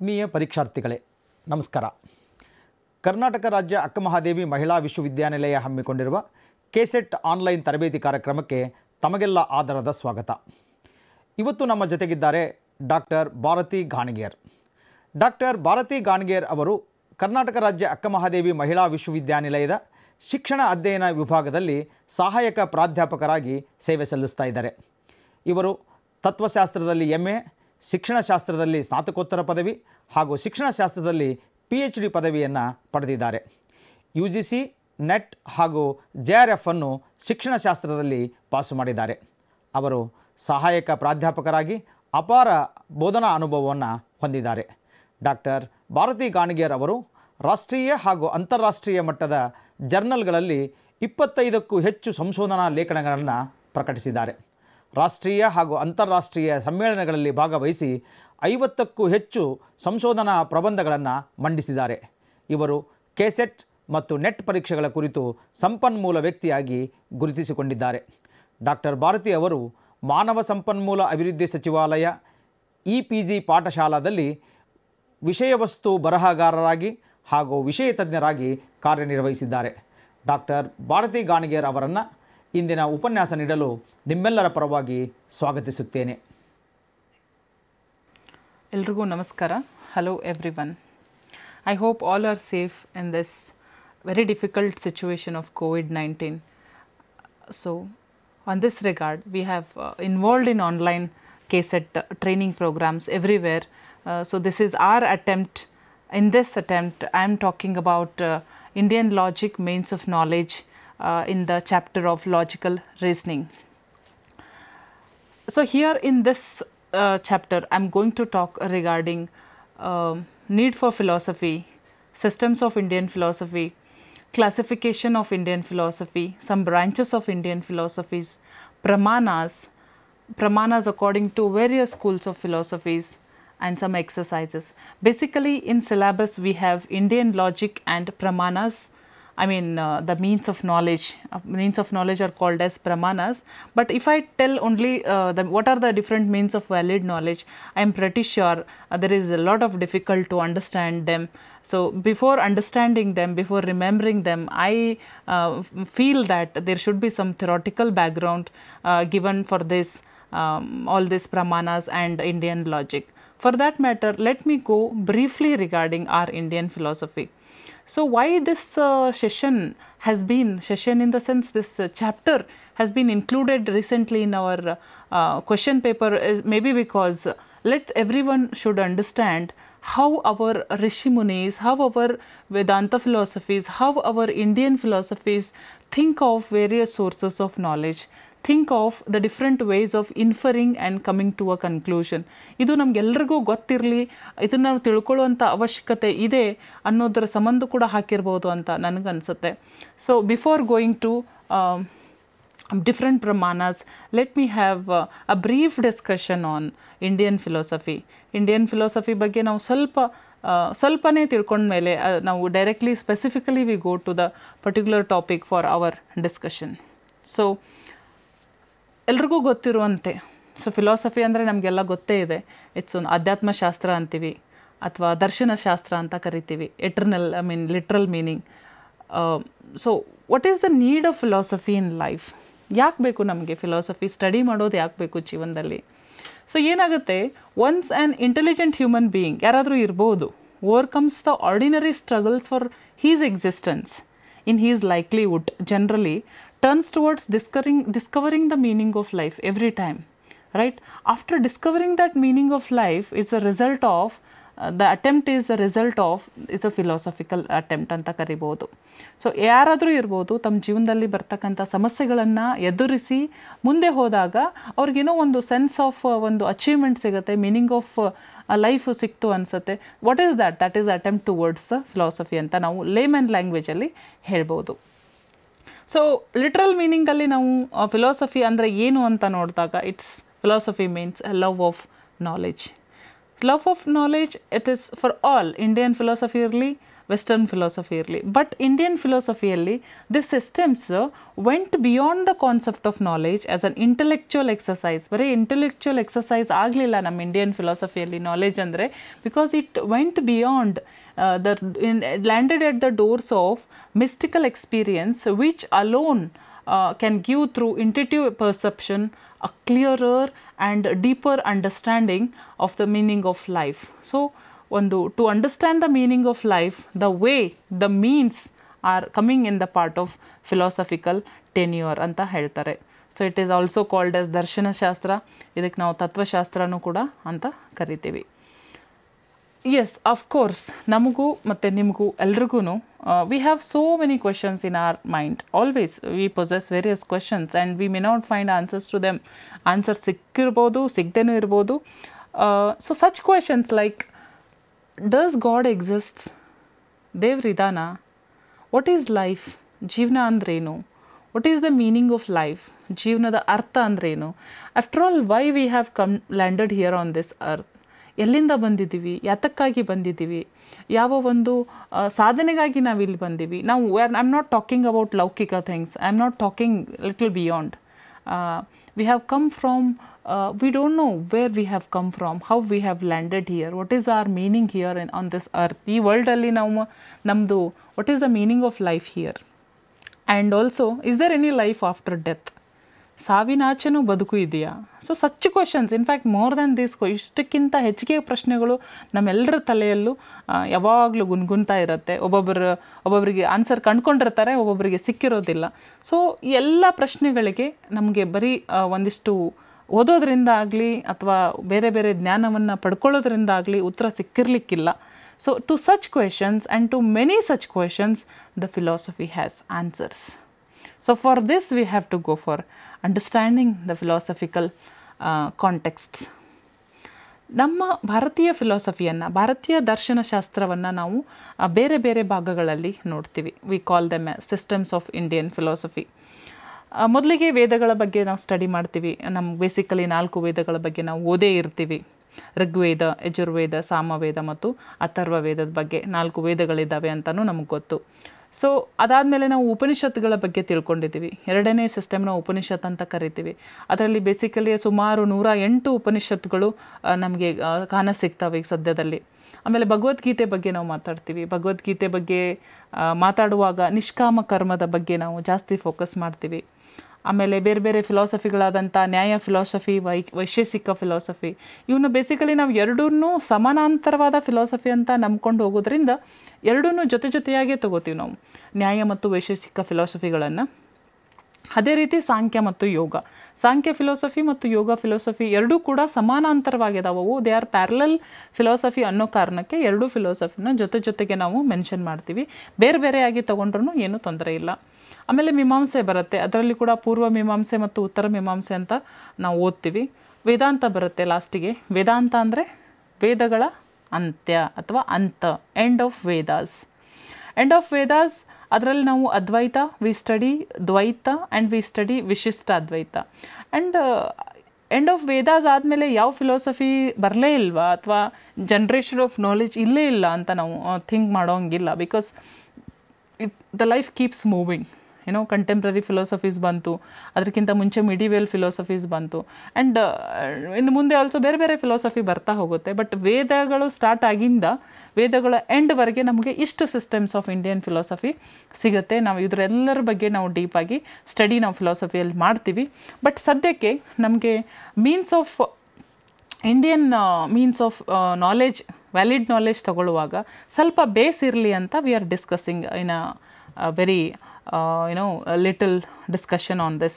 ಆತ್ಮೀಯ ಪರೀಕ್ಷಾರ್ಥಿಗಳೇ ನಮಸ್ಕಾರ ಕರ್ನಾಟಕ ರಾಜ್ಯ ಅಕ್ಕಮಹಾದೇವಿ ಮಹಿಳಾ ವಿಶ್ವವಿದ್ಯಾನಿಲಯ ಹಮ್ಮಿಕೊಂಡಿರುವ ಕೆಸೆಟ್ ಆನ್ಲೈನ್ ತರಬೇತಿ ಕಾರ್ಯಕ್ರಮಕ್ಕೆ ತಮಗೆಲ್ಲ ಆಧಾರದ ಸ್ವಾಗತ ಇವತ್ತು ನಮ್ಮ ಜೊತೆಗಿದ್ದಾರೆ ಡಾಕ್ಟರ್ ಭಾರತಿ ಘಾಣಿಗೇರ್ ಡಾಕ್ಟರ್ ಭಾರತಿ ಘಾಣಿಗೇರ್ ಅವರು ಕರ್ನಾಟಕ ರಾಜ್ಯ ಅಕ್ಕಮಹಾದೇವಿ ಮಹಿಳಾ ವಿಶ್ವವಿದ್ಯಾನಿಲಯದ ಶಿಕ್ಷಣ ಅಧ್ಯಯನ ವಿಭಾಗದಲ್ಲಿ ಸಹಾಯಕ ಪ್ರಾಧ್ಯಾಪಕರಾಗಿ ಸೇವೆ ಸಲ್ಲಿಸ್ತಾ ಇದ್ದಾರೆ ಇವರು ತತ್ವಶಾಸ್ತ್ರದಲ್ಲಿ ಎಂ ಎ ಶಿಕ್ಷಣ ಶಾಸ್ತ್ರದಲ್ಲಿ ಸ್ನಾತಕೋತ್ತರ ಪದವಿ ಹಾಗೂ ಶಿಕ್ಷಣಶಾಸ್ತ್ರದಲ್ಲಿ ಪಿ ಎಚ್ ಡಿ ಪದವಿಯನ್ನು ಪಡೆದಿದ್ದಾರೆ ಯು ಜಿ ಸಿ ನೆಟ್ ಹಾಗೂ ಜೆ ಆರ್ ಎಫ್ ಅನ್ನು ಶಿಕ್ಷಣಶಾಸ್ತ್ರದಲ್ಲಿ ಪಾಸು ಮಾಡಿದ್ದಾರೆ ಅವರು ಸಹಾಯಕ ಪ್ರಾಧ್ಯಾಪಕರಾಗಿ ಅಪಾರ ಬೋಧನಾ ಅನುಭವವನ್ನು ಹೊಂದಿದ್ದಾರೆ ಡಾಕ್ಟರ್ ಭಾರತಿ ಗಾಣಿಗೇರ್ ಅವರು ರಾಷ್ಟ್ರೀಯ ಹಾಗೂ ಅಂತಾರಾಷ್ಟ್ರೀಯ ಮಟ್ಟದ ಜರ್ನಲ್ಗಳಲ್ಲಿ ಇಪ್ಪತ್ತೈದಕ್ಕೂ ಹೆಚ್ಚು ಸಂಶೋಧನಾ ಲೇಖನಗಳನ್ನು ಪ್ರಕಟಿಸಿದ್ದಾರೆ ರಾಷ್ಟ್ರೀಯ ಹಾಗೂ ಅಂತಾರಾಷ್ಟ್ರೀಯ ಸಮ್ಮೇಳನಗಳಲ್ಲಿ ಭಾಗವಹಿಸಿ ಐವತ್ತಕ್ಕೂ ಹೆಚ್ಚು ಸಂಶೋಧನಾ ಪ್ರಬಂಧಗಳನ್ನು ಮಂಡಿಸಿದ್ದಾರೆ ಇವರು ಕೆಸೆಟ್ ಮತ್ತು ನೆಟ್ ಪರೀಕ್ಷೆಗಳ ಕುರಿತು ಸಂಪನ್ಮೂಲ ವ್ಯಕ್ತಿಯಾಗಿ ಗುರುತಿಸಿಕೊಂಡಿದ್ದಾರೆ ಡಾಕ್ಟರ್ ಭಾರತಿ ಅವರು ಮಾನವ ಸಂಪನ್ಮೂಲ ಅಭಿವೃದ್ಧಿ ಸಚಿವಾಲಯ ಇ ಪಿ ಜಿ ಪಾಠಶಾಲಾದಲ್ಲಿ ವಿಷಯವಸ್ತು ಬರಹಗಾರರಾಗಿ ಹಾಗೂ ವಿಷಯ ತಜ್ಞರಾಗಿ ಕಾರ್ಯನಿರ್ವಹಿಸಿದ್ದಾರೆ ಡಾಕ್ಟರ್ ಭಾರತಿ ಗಾಣಿಗೇರ್ ಅವರನ್ನು ಇಂದಿನ ಉಪನ್ಯಾಸ ನೀಡಲು ನಿಮ್ಮೆಲ್ಲರ ಪರವಾಗಿ ಸ್ವಾಗತಿಸುತ್ತೇನೆ ಎಲ್ರಿಗೂ ನಮಸ್ಕಾರ hello everyone I hope all are safe in this very difficult situation of Covid nineteen so on this regard we have involve in online KSET training programs everywhere so so this is are in this this I I talking talking Indian logic logic of of uh, in the chapter of logical reasoning. So, here in this uh, chapter I am going to talk regarding uh, need for philosophy, systems of Indian philosophy, classification of Indian philosophy, some branches of Indian philosophies, pramanas, pramanas according to various schools of philosophies and some exercises. Basically in syllabus we have Indian logic and pramanas, I mean uh, the means of knowledge, uh, means of knowledge are called as pramanas. But if I tell only uh, the, what are the different means of valid knowledge, I am pretty sure uh, there is a lot of difficult to understand them. So, before understanding them, before remembering them, I uh, feel that there should be some theoretical background uh, given for this um, all these pramanas and Indian logic. For that matter, let me go briefly regarding our Indian philosophy. So, why this uh, session has been, session in the sense this uh, chapter has been included recently in our uh, question paper is maybe because let everyone should understand how our Rishi Munis, how our Vedanta philosophies, how our Indian philosophies think of various sources of knowledge. Think of the different ways of inferring and coming to a conclusion ಇದು ನಮಗೆಲ್ರಿಗೂ ಗೊತ್ತಿರಲಿ ಇದನ್ನು ನಾವು ತಿಳ್ಕೊಳ್ಳುವಂಥ ಅವಶ್ಯಕತೆ ಇದೆ ಅನ್ನೋದರ ಸಂಬಂಧ ಕೂಡ ಹಾಕಿರ್ಬೋದು ಅಂತ ನನಗನ್ಸುತ್ತೆ so before going to different ಪ್ರಮಾಣಸ್ let me have a brief discussion on Indian philosophy Indian philosophy ಬಗ್ಗೆ ನಾವು ಸ್ವಲ್ಪ ಸ್ವಲ್ಪನೇ ತಿಳ್ಕೊಂಡ್ಮೇಲೆ ನಾವು directly specifically we go to the particular topic for our discussion so ಎಲ್ರಿಗೂ ಗೊತ್ತಿರುವಂತೆ ಸೊ ಫಿಲಾಸಫಿ ಅಂದರೆ ನಮಗೆಲ್ಲ ಗೊತ್ತೇ ಇದೆ ಇಟ್ಸ್ ಒಂದು ಶಾಸ್ತ್ರ ಅಂತೀವಿ ಅಥವಾ ದರ್ಶನ ಶಾಸ್ತ್ರ ಅಂತ ಕರಿತೀವಿ eternal I mean literal meaning so what is the need of philosophy in life ಯಾಕೆ ಬೇಕು ನಮಗೆ ಫಿಲಾಸಫಿ ಸ್ಟಡಿ ಮಾಡೋದು ಯಾಕೆ ಬೇಕು ಜೀವನದಲ್ಲಿ ಸೊ ಏನಾಗುತ್ತೆ once an intelligent human being ಯಾರಾದರೂ ಇರ್ಬೋದು overcomes the ordinary struggles for his existence in his likelihood generally turns towards discovering, discovering the meaning of life every time right after discovering that meaning of life it's a result of uh, the attempt is the result of it's a philosophical attempt ಅಂತ ಕರಿಬೋದು so ಯಾರಾದರೂ ಇರ್ಬೋದು ತಮ್ಮ ಜೀವನದಲ್ಲಿ ಬರ್ತಕ್ಕಂಥ ಸಮಸ್ಯೆಗಳನ್ನು ಎದುರಿಸಿ ಮುಂದೆ ಹೋದಾಗ ಅವ್ರಿಗೇನೋ ಒಂದು ಸೆನ್ಸ್ ಆಫ್ uh, ಒಂದು ಅಚೀವ್ಮೆಂಟ್ ಸಿಗುತ್ತೆ ಮೀನಿಂಗ್ ಆಫ್ ಲೈಫ್ ಸಿಕ್ತು ಅನಿಸುತ್ತೆ what is that that is attempt towards the philosophy ಅಂತ ನಾವು ಲೇಮನ್ ಲ್ಯಾಂಗ್ವೇಜಲ್ಲಿ ಹೇಳ್ಬೋದು ಸೊ ಲಿಟ್ರಲ್ ಮೀನಿಂಗಲ್ಲಿ ನಾವು ಫಿಲಾಸಫಿ ಅಂದರೆ ಏನು ಅಂತ ನೋಡಿದಾಗ it's philosophy means love of knowledge love of knowledge it is for all Indian philosophy ಇರಲಿ ವೆಸ್ಟರ್ನ್ ಫಿಲಾಸಫಿ ಇರಲಿ ಬಟ್ ಇಂಡಿಯನ್ ಫಿಲಾಸಫಿಯಲ್ಲಿ this systems went beyond the concept of knowledge as an intellectual exercise ಬರೀ intellectual exercise ಆಗಲಿಲ್ಲ ನಮ್ಮ Indian ಫಿಲಾಸಫಿಯಲ್ಲಿ knowledge ಅಂದರೆ because it went beyond the landed at the doors of mystical experience which alone can give through intuitive perception a clearer and deeper understanding of the meaning of life so ಒಂದು to understand the meaning of life the way the means are coming in the part of philosophical tenure ಅಂತ ಹೇಳ್ತಾರೆ so it is also called as ದರ್ಶನಶಾಸ್ತ್ರ ಇದಕ್ಕೆ ನಾವು ತತ್ವಶಾಸ್ತ್ರನೂ ಕೂಡ ಅಂತ ಕರಿತೀವಿ S course ನಮಗೂ ಮತ್ತು ನಿಮಗೂ ಎಲ್ರಿಗೂ we have so many questions in our mind always we possess various questions and we may not find answers to them answer ಸಿಕ್ಕಿರ್ಬೋದು ಸಿಗದೇನೂ ಇರ್ಬೋದು so such questions like does God exists ದೇವ್ರಿದಾನ what is life ಜೀವನ ಅಂದ್ರೇನು what is the meaning of life ಜೀವನದ ಅರ್ಥ ಅಂದ್ರೇನು after all why we have come landed here on this earth ಎಲ್ಲಿಂದ ಬಂದಿದ್ದೀವಿ ಯಾತಕ್ಕಾಗಿ ಬಂದಿದ್ದೀವಿ ಯಾವ ಒಂದು ಸಾಧನೆಗಾಗಿ ನಾವು ಇಲ್ಲಿ ಬಂದಿವಿ ನಾವು are I am not talking about ಲೌಕಿಕ things I am not talking little beyond we have come from uh, we don't know where we have come from, how we have landed here, what is our meaning here in, on this earth, ಈ ವರ್ಲ್ಡಲ್ಲಿ ನಾವು ನಮ್ಮದು what is the meaning of life here and also is there any life after death ಸಾವಿನಾಚೆನೂ ಬದುಕು ಇದೆಯಾ so such questions in fact more than ಕೊ ಇಷ್ಟಕ್ಕಿಂತ ಹೆಚ್ಚಿಗೆ ಪ್ರಶ್ನೆಗಳು ನಮ್ಮೆಲ್ಲರ ತಲೆಯಲ್ಲೂ ಯಾವಾಗಲೂ ಗುನ್ಗುನ್ತಾ ಇರುತ್ತೆ ಒಬ್ಬೊಬ್ಬರು ಒಬ್ಬೊಬ್ಬರಿಗೆ ಆನ್ಸರ್ ಕಂಡ್ಕೊಂಡಿರ್ತಾರೆ ಒಬ್ಬೊಬ್ಬರಿಗೆ ಸಿಕ್ಕಿರೋದಿಲ್ಲ ಸೊ ಎಲ್ಲ ಪ್ರಶ್ನೆಗಳಿಗೆ ನಮಗೆ ಬರೀ ಒಂದಿಷ್ಟು ಓದೋದ್ರಿಂದ ಆಗಲಿ ಅಥವಾ ಬೇರೆ ಬೇರೆ ಜ್ಞಾನವನ್ನು ಪಡ್ಕೊಳ್ಳೋದ್ರಿಂದ ಆಗಲಿ ಉತ್ತರ ಸಿಕ್ಕಿರಲಿಕ್ಕಿಲ್ಲ so to such questions and to many such questions the philosophy has answers so for this we have to go for understanding the philosophical contexts ನಮ್ಮ ಭಾರತೀಯ ಫಿಲಾಸಫಿಯನ್ನು ಭಾರತೀಯ ದರ್ಶನಶಾಸ್ತ್ರವನ್ನು ನಾವು ಬೇರೆ ಬೇರೆ ಭಾಗಗಳಲ್ಲಿ ನೋಡ್ತೀವಿ we call them systems of Indian philosophy ಮೊದಲಿಗೆ ವೇದಗಳ ಬಗ್ಗೆ ನಾವು ಸ್ಟಡಿ ಮಾಡ್ತೀವಿ ನಮ್ಮ ಬೇಸಿಕಲಿ ನಾಲ್ಕು ವೇದಗಳ ಬಗ್ಗೆ ನಾವು ಓದೇ ಇರ್ತೀವಿ ಋಗ್ವೇದ ಯಜುರ್ವೇದ ಸಾಮವೇದ ಮತ್ತು ಅಥರ್ವ ವೇದದ ಬಗ್ಗೆ ನಾಲ್ಕು ವೇದಗಳಿದ್ದಾವೆ ಅಂತಲೂ ನಮಗೆ ಗೊತ್ತು ಸೊ ಅದಾದಮೇಲೆ ನಾವು ಉಪನಿಷತ್ತುಗಳ ಬಗ್ಗೆ ತಿಳ್ಕೊಂಡಿದ್ದೀವಿ ಎರಡನೇ ಸಿಸ್ಟಮ್ನ ಉಪನಿಷತ್ ಅಂತ ಕರಿತೀವಿ ಅದರಲ್ಲಿ ಬೇಸಿಕಲಿ ಸುಮಾರು ನೂರ ಎಂಟು ಉಪನಿಷತ್ತುಗಳು ನಮಗೆ ಕಾಣ ಸಿಗ್ತಾವೆ ಈಗ ಸದ್ಯದಲ್ಲಿ ಆಮೇಲೆ ಭಗವದ್ಗೀತೆ ಬಗ್ಗೆ ನಾವು ಮಾತಾಡ್ತೀವಿ ಭಗವದ್ಗೀತೆ ಬಗ್ಗೆ ಮಾತಾಡುವಾಗ ನಿಷ್ಕಾಮ ಕರ್ಮದ ಬಗ್ಗೆ ನಾವು ಜಾಸ್ತಿ ಫೋಕಸ್ ಮಾಡ್ತೀವಿ ಆಮೇಲೆ ಬೇರೆ ಬೇರೆ ಫಿಲಾಸಫಿಗಳಾದಂಥ ನ್ಯಾಯ ಫಿಲಾಸಫಿ ವೈ ವೈಶೇಷಿಕ ಫಿಲಾಸಫಿ ಇವನ್ನ ಬೇಸಿಕಲಿ ನಾವು ಎರಡೂ ಸಮಾನಾಂತರವಾದ ಫಿಲಾಸಫಿ ಅಂತ ನಂಬ್ಕೊಂಡು ಹೋಗೋದ್ರಿಂದ ಎರಡನ್ನೂ ಜೊತೆ ಜೊತೆಯಾಗೇ ತೊಗೋತೀವಿ ನಾವು ನ್ಯಾಯ ಮತ್ತು ವೈಶೇಷಿಕ ಫಿಲಾಸಫಿಗಳನ್ನು ಅದೇ ರೀತಿ ಸಾಂಖ್ಯ ಮತ್ತು ಯೋಗ ಸಾಂಖ್ಯ ಫಿಲಾಸಫಿ ಮತ್ತು ಯೋಗ ಫಿಲಾಸಫಿ ಎರಡೂ ಕೂಡ ಸಮಾನಾಂತರವಾಗಿದಾವವು ದೇ ಆರ್ ಪ್ಯಾರಲಲ್ ಫಿಲಾಸಫಿ ಅನ್ನೋ ಕಾರಣಕ್ಕೆ ಎರಡೂ ಫಿಲಾಸಫಿನ ಜೊತೆ ಜೊತೆಗೆ ನಾವು ಮೆನ್ಷನ್ ಮಾಡ್ತೀವಿ ಬೇರೆ ಬೇರೆಯಾಗಿ ತೊಗೊಂಡ್ರೂ ಏನೂ ತೊಂದರೆ ಇಲ್ಲ ಆಮೇಲೆ ಮೀಮಾಂಸೆ ಬರುತ್ತೆ ಅದರಲ್ಲಿ ಕೂಡ ಪೂರ್ವ ಮೀಮಾಂಸೆ ಮತ್ತು ಉತ್ತರ ಮೀಮಾಂಸೆ ಅಂತ ನಾವು ಓದ್ತೀವಿ ವೇದಾಂತ ಬರುತ್ತೆ ಲಾಸ್ಟಿಗೆ ವೇದಾಂತ ಅಂದರೆ ವೇದಗಳ ಅಂತ್ಯ ಅಥವಾ ಅಂತ end of Vedas end of Vedas ಅದರಲ್ಲಿ ನಾವು Advaita we study Dvaita and we study Vishishta Advaita and end uh, of Vedas ಆದಮೇಲೆ ಯಾವ ಫಿಲಾಸಫಿ ಬರಲೇ ಇಲ್ವಾ ಅಥವಾ ಜನ್ರೇಷನ್ ಆಫ್ ನಾಲೆಜ್ ಇಲ್ಲೇ ಇಲ್ಲ ಅಂತ ನಾವು ಥಿಂಕ್ ಮಾಡೋಂಗಿಲ್ಲ because it the life keeps moving ಏನೋ ಕಂಟೆಂಪ್ರರಿ ಫಿಲಾಸಫೀಸ್ ಬಂತು ಅದಕ್ಕಿಂತ ಮುಂಚೆ ಮಿಡಿವೆಲ್ ಫಿಲಾಸಫೀಸ್ ಬಂತು ಆ್ಯಂಡ್ uh, ಇನ್ನು ಮುಂದೆ ಆಲ್ಸೋ ಬೇರೆ ಬೇರೆ ಫಿಲಾಸಫಿ ಬರ್ತಾ ಹೋಗುತ್ತೆ ಬಟ್ ವೇದಗಳು ಸ್ಟಾರ್ಟ್ ಆಗಿಂದ ವೇದಗಳ ಎಂಡ್ವರೆಗೆ ನಮಗೆ ಇಷ್ಟು ಸಿಸ್ಟಮ್ಸ್ ಆಫ್ ಇಂಡಿಯನ್ ಫಿಲಾಸಫಿ ಸಿಗುತ್ತೆ ನಾವು ಇದರೆಲ್ಲರ ಬಗ್ಗೆ ನಾವು ಡೀಪಾಗಿ ಸ್ಟಡಿ ನಾವು ಫಿಲಾಸಫಿಯಲ್ಲಿ ಮಾಡ್ತೀವಿ ಬಟ್ ಸದ್ಯಕ್ಕೆ ನಮಗೆ means of Indian means of knowledge valid knowledge ತಗೊಳ್ಳುವಾಗ ಸ್ವಲ್ಪ ಬೇಸ್ ಇರಲಿ ಅಂತ we are discussing in a very Uh, you know a little discussion on this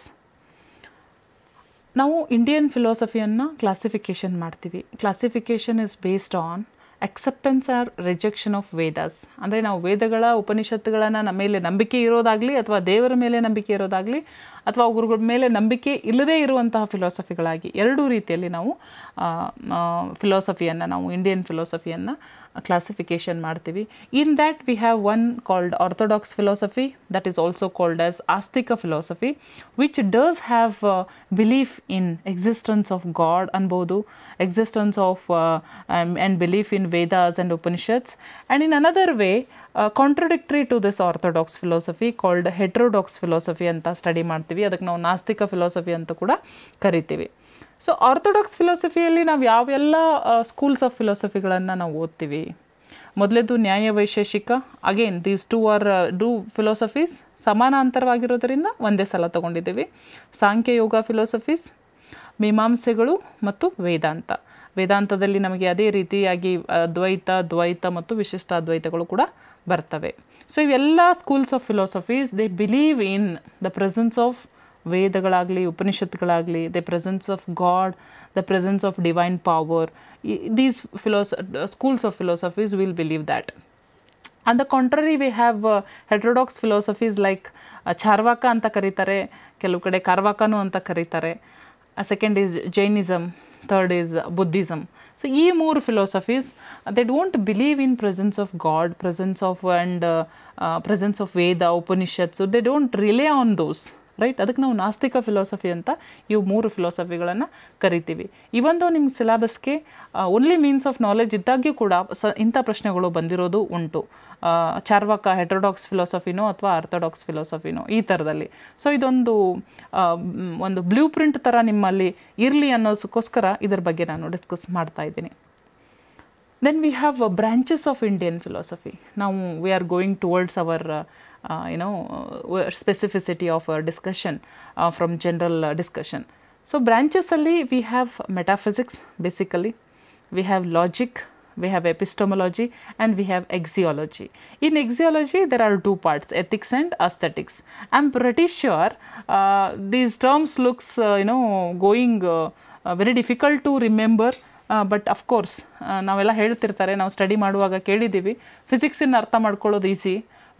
ನಾವು ಇಂಡಿಯನ್ ಫಿಲಾಸಫಿಯನ್ನು ಕ್ಲಾಸಿಫಿಕೇಷನ್ ಮಾಡ್ತೀವಿ classification is based on acceptance or rejection of Vedas ಅಂದರೆ ನಾವು ವೇದಗಳ ಉಪನಿಷತ್ತುಗಳನ್ನು ನಮ್ಮ ಮೇಲೆ ನಂಬಿಕೆ ಇರೋದಾಗಲಿ ಅಥವಾ ದೇವರ ಮೇಲೆ ನಂಬಿಕೆ ಇರೋದಾಗಲಿ ಅಥವಾ ಗುರುಗಳ ಮೇಲೆ ನಂಬಿಕೆ ಇಲ್ಲದೇ ಇರುವಂತಹ ಫಿಲಾಸಫಿಗಳಾಗಿ ಎರಡೂ ರೀತಿಯಲ್ಲಿ ನಾವು ಫಿಲಾಸಫಿಯನ್ನು ನಾವು ಇಂಡಿಯನ್ ಫಿಲಾಸಫಿಯನ್ನು ಕ್ಲಾಸಿಫಿಕೇಶನ್ ಮಾಡ್ತೀವಿ in that we have one called orthodox philosophy that is also called as astika philosophy which does have belief in existence of God ಅನ್ಬೋದು existence of and belief in Vedas and Upanishads and in another way contradictory to this orthodox philosophy called heterodox philosophy ಅಂತ study ಮಾಡ್ತೀವಿ ಅದಕ್ಕೆ ನಾವು ನಾಸ್ತಿಕ philosophy ಅಂತ ಕೂಡ ಕರಿತೀವಿ so orthodox ಫಿಲಾಸಫಿಯಲ್ಲಿ ನಾವು ಯಾವೆಲ್ಲ ಸ್ಕೂಲ್ಸ್ ಆಫ್ ಫಿಲಾಸಫಿಗಳನ್ನು ನಾವು ಓದ್ತೀವಿ ಮೊದಲೇದು Nyaya Vaisheshika again these two are do philosophies ಸಮಾನಾಂತರವಾಗಿರೋದರಿಂದ ಒಂದೇ ಸಲ ತಗೊಂಡಿದ್ದೀವಿ ಸಾಂಖ್ಯ ಯೋಗ ಫಿಲಾಸಫೀಸ್ ಮೀಮಾಂಸೆಗಳು ಮತ್ತು ವೇದಾಂತ ವೇದಾಂತದಲ್ಲಿ ನಮಗೆ ಅದೇ ರೀತಿಯಾಗಿ ಅದ್ವೈತ ದ್ವೈತ ಮತ್ತು ವಿಶಿಷ್ಟ ಅದ್ವೈತಗಳು ಕೂಡ ಬರ್ತವೆ ಸೊ ಇವೆಲ್ಲ schools of philosophies they believe in the presence of ವೇದಗಳಾಗಲಿ ಉಪನಿಷತ್ಗಳಾಗಲಿ the presence of God the presence of divine power these ಫಿಲೋಸ schools of philosophies will believe that on the contrary we have heterodox philosophies like Charvaka ಅಂತ ಕರೀತಾರೆ ಕೆಲವು ಕಡೆ ಕಾರ್ವಾಕನು ಅಂತ ಕರೀತಾರೆ second is Jainism third is Buddhism so ಈ ಮೂರು philosophies they don't believe in presence of God presence of and presence of Veda Upanishad so they don't rely on those right ಅದಕ್ಕೆ ನಾವು ನಾಸ್ತಿಕ ಫಿಲಾಸಫಿ ಅಂತ ಇವು ಮೂರು ಫಿಲಾಸಫಿಗಳನ್ನು ಕರಿತೀವಿ ಇವೊಂದು ನಿಮ್ಮ ಸಿಲೆಬಸ್ಗೆ ಓನ್ಲಿ ಮೀನ್ಸ್ ಆಫ್ ನಾಲೆಜ್ ಇದ್ದಾಗ್ಯೂ ಕೂಡ ಸ ಇಂಥ ಪ್ರಶ್ನೆಗಳು ಬಂದಿರೋದು ಉಂಟು ಚಾರ್ವಾಕ ಹೆಟ್ರೋಡಾಕ್ಸ್ ಫಿಲಾಸಫಿನೋ ಅಥವಾ ಆರ್ಥೋಡಾಕ್ಸ್ ಫಿಲಾಸಫಿನೋ ಈ ಥರದಲ್ಲಿ ಸೊ ಇದೊಂದು ಒಂದು ಬ್ಲೂ ಪ್ರಿಂಟ್ ಥರ ನಿಮ್ಮಲ್ಲಿ ಇರಲಿ ಅನ್ನೋದಕ್ಕೋಸ್ಕರ ಇದರ ಬಗ್ಗೆ ನಾನು ಡಿಸ್ಕಸ್ ಮಾಡ್ತಾ ಇದ್ದೀನಿ then we have branches of Indian philosophy ನಾವು we are going towards our you know specificity of our discussion from general discussion. So, branches only we have metaphysics basically, we have logic, we have epistemology and we have axiology. In axiology, there are two parts, ethics and aesthetics. I am pretty sure uh, these terms looks, uh, you know, going uh, very difficult to remember. but of course, of course ನಾವೆಲ್ಲ ಹೇಳ್ತಿರ್ತಾರೆ ನಾವು study ಮಾಡುವಾಗ ಕೇಳಿದ್ದೀವಿ in ಅರ್ಥ ಮಾಡ್ಕೊಳ್ಳೋದು easy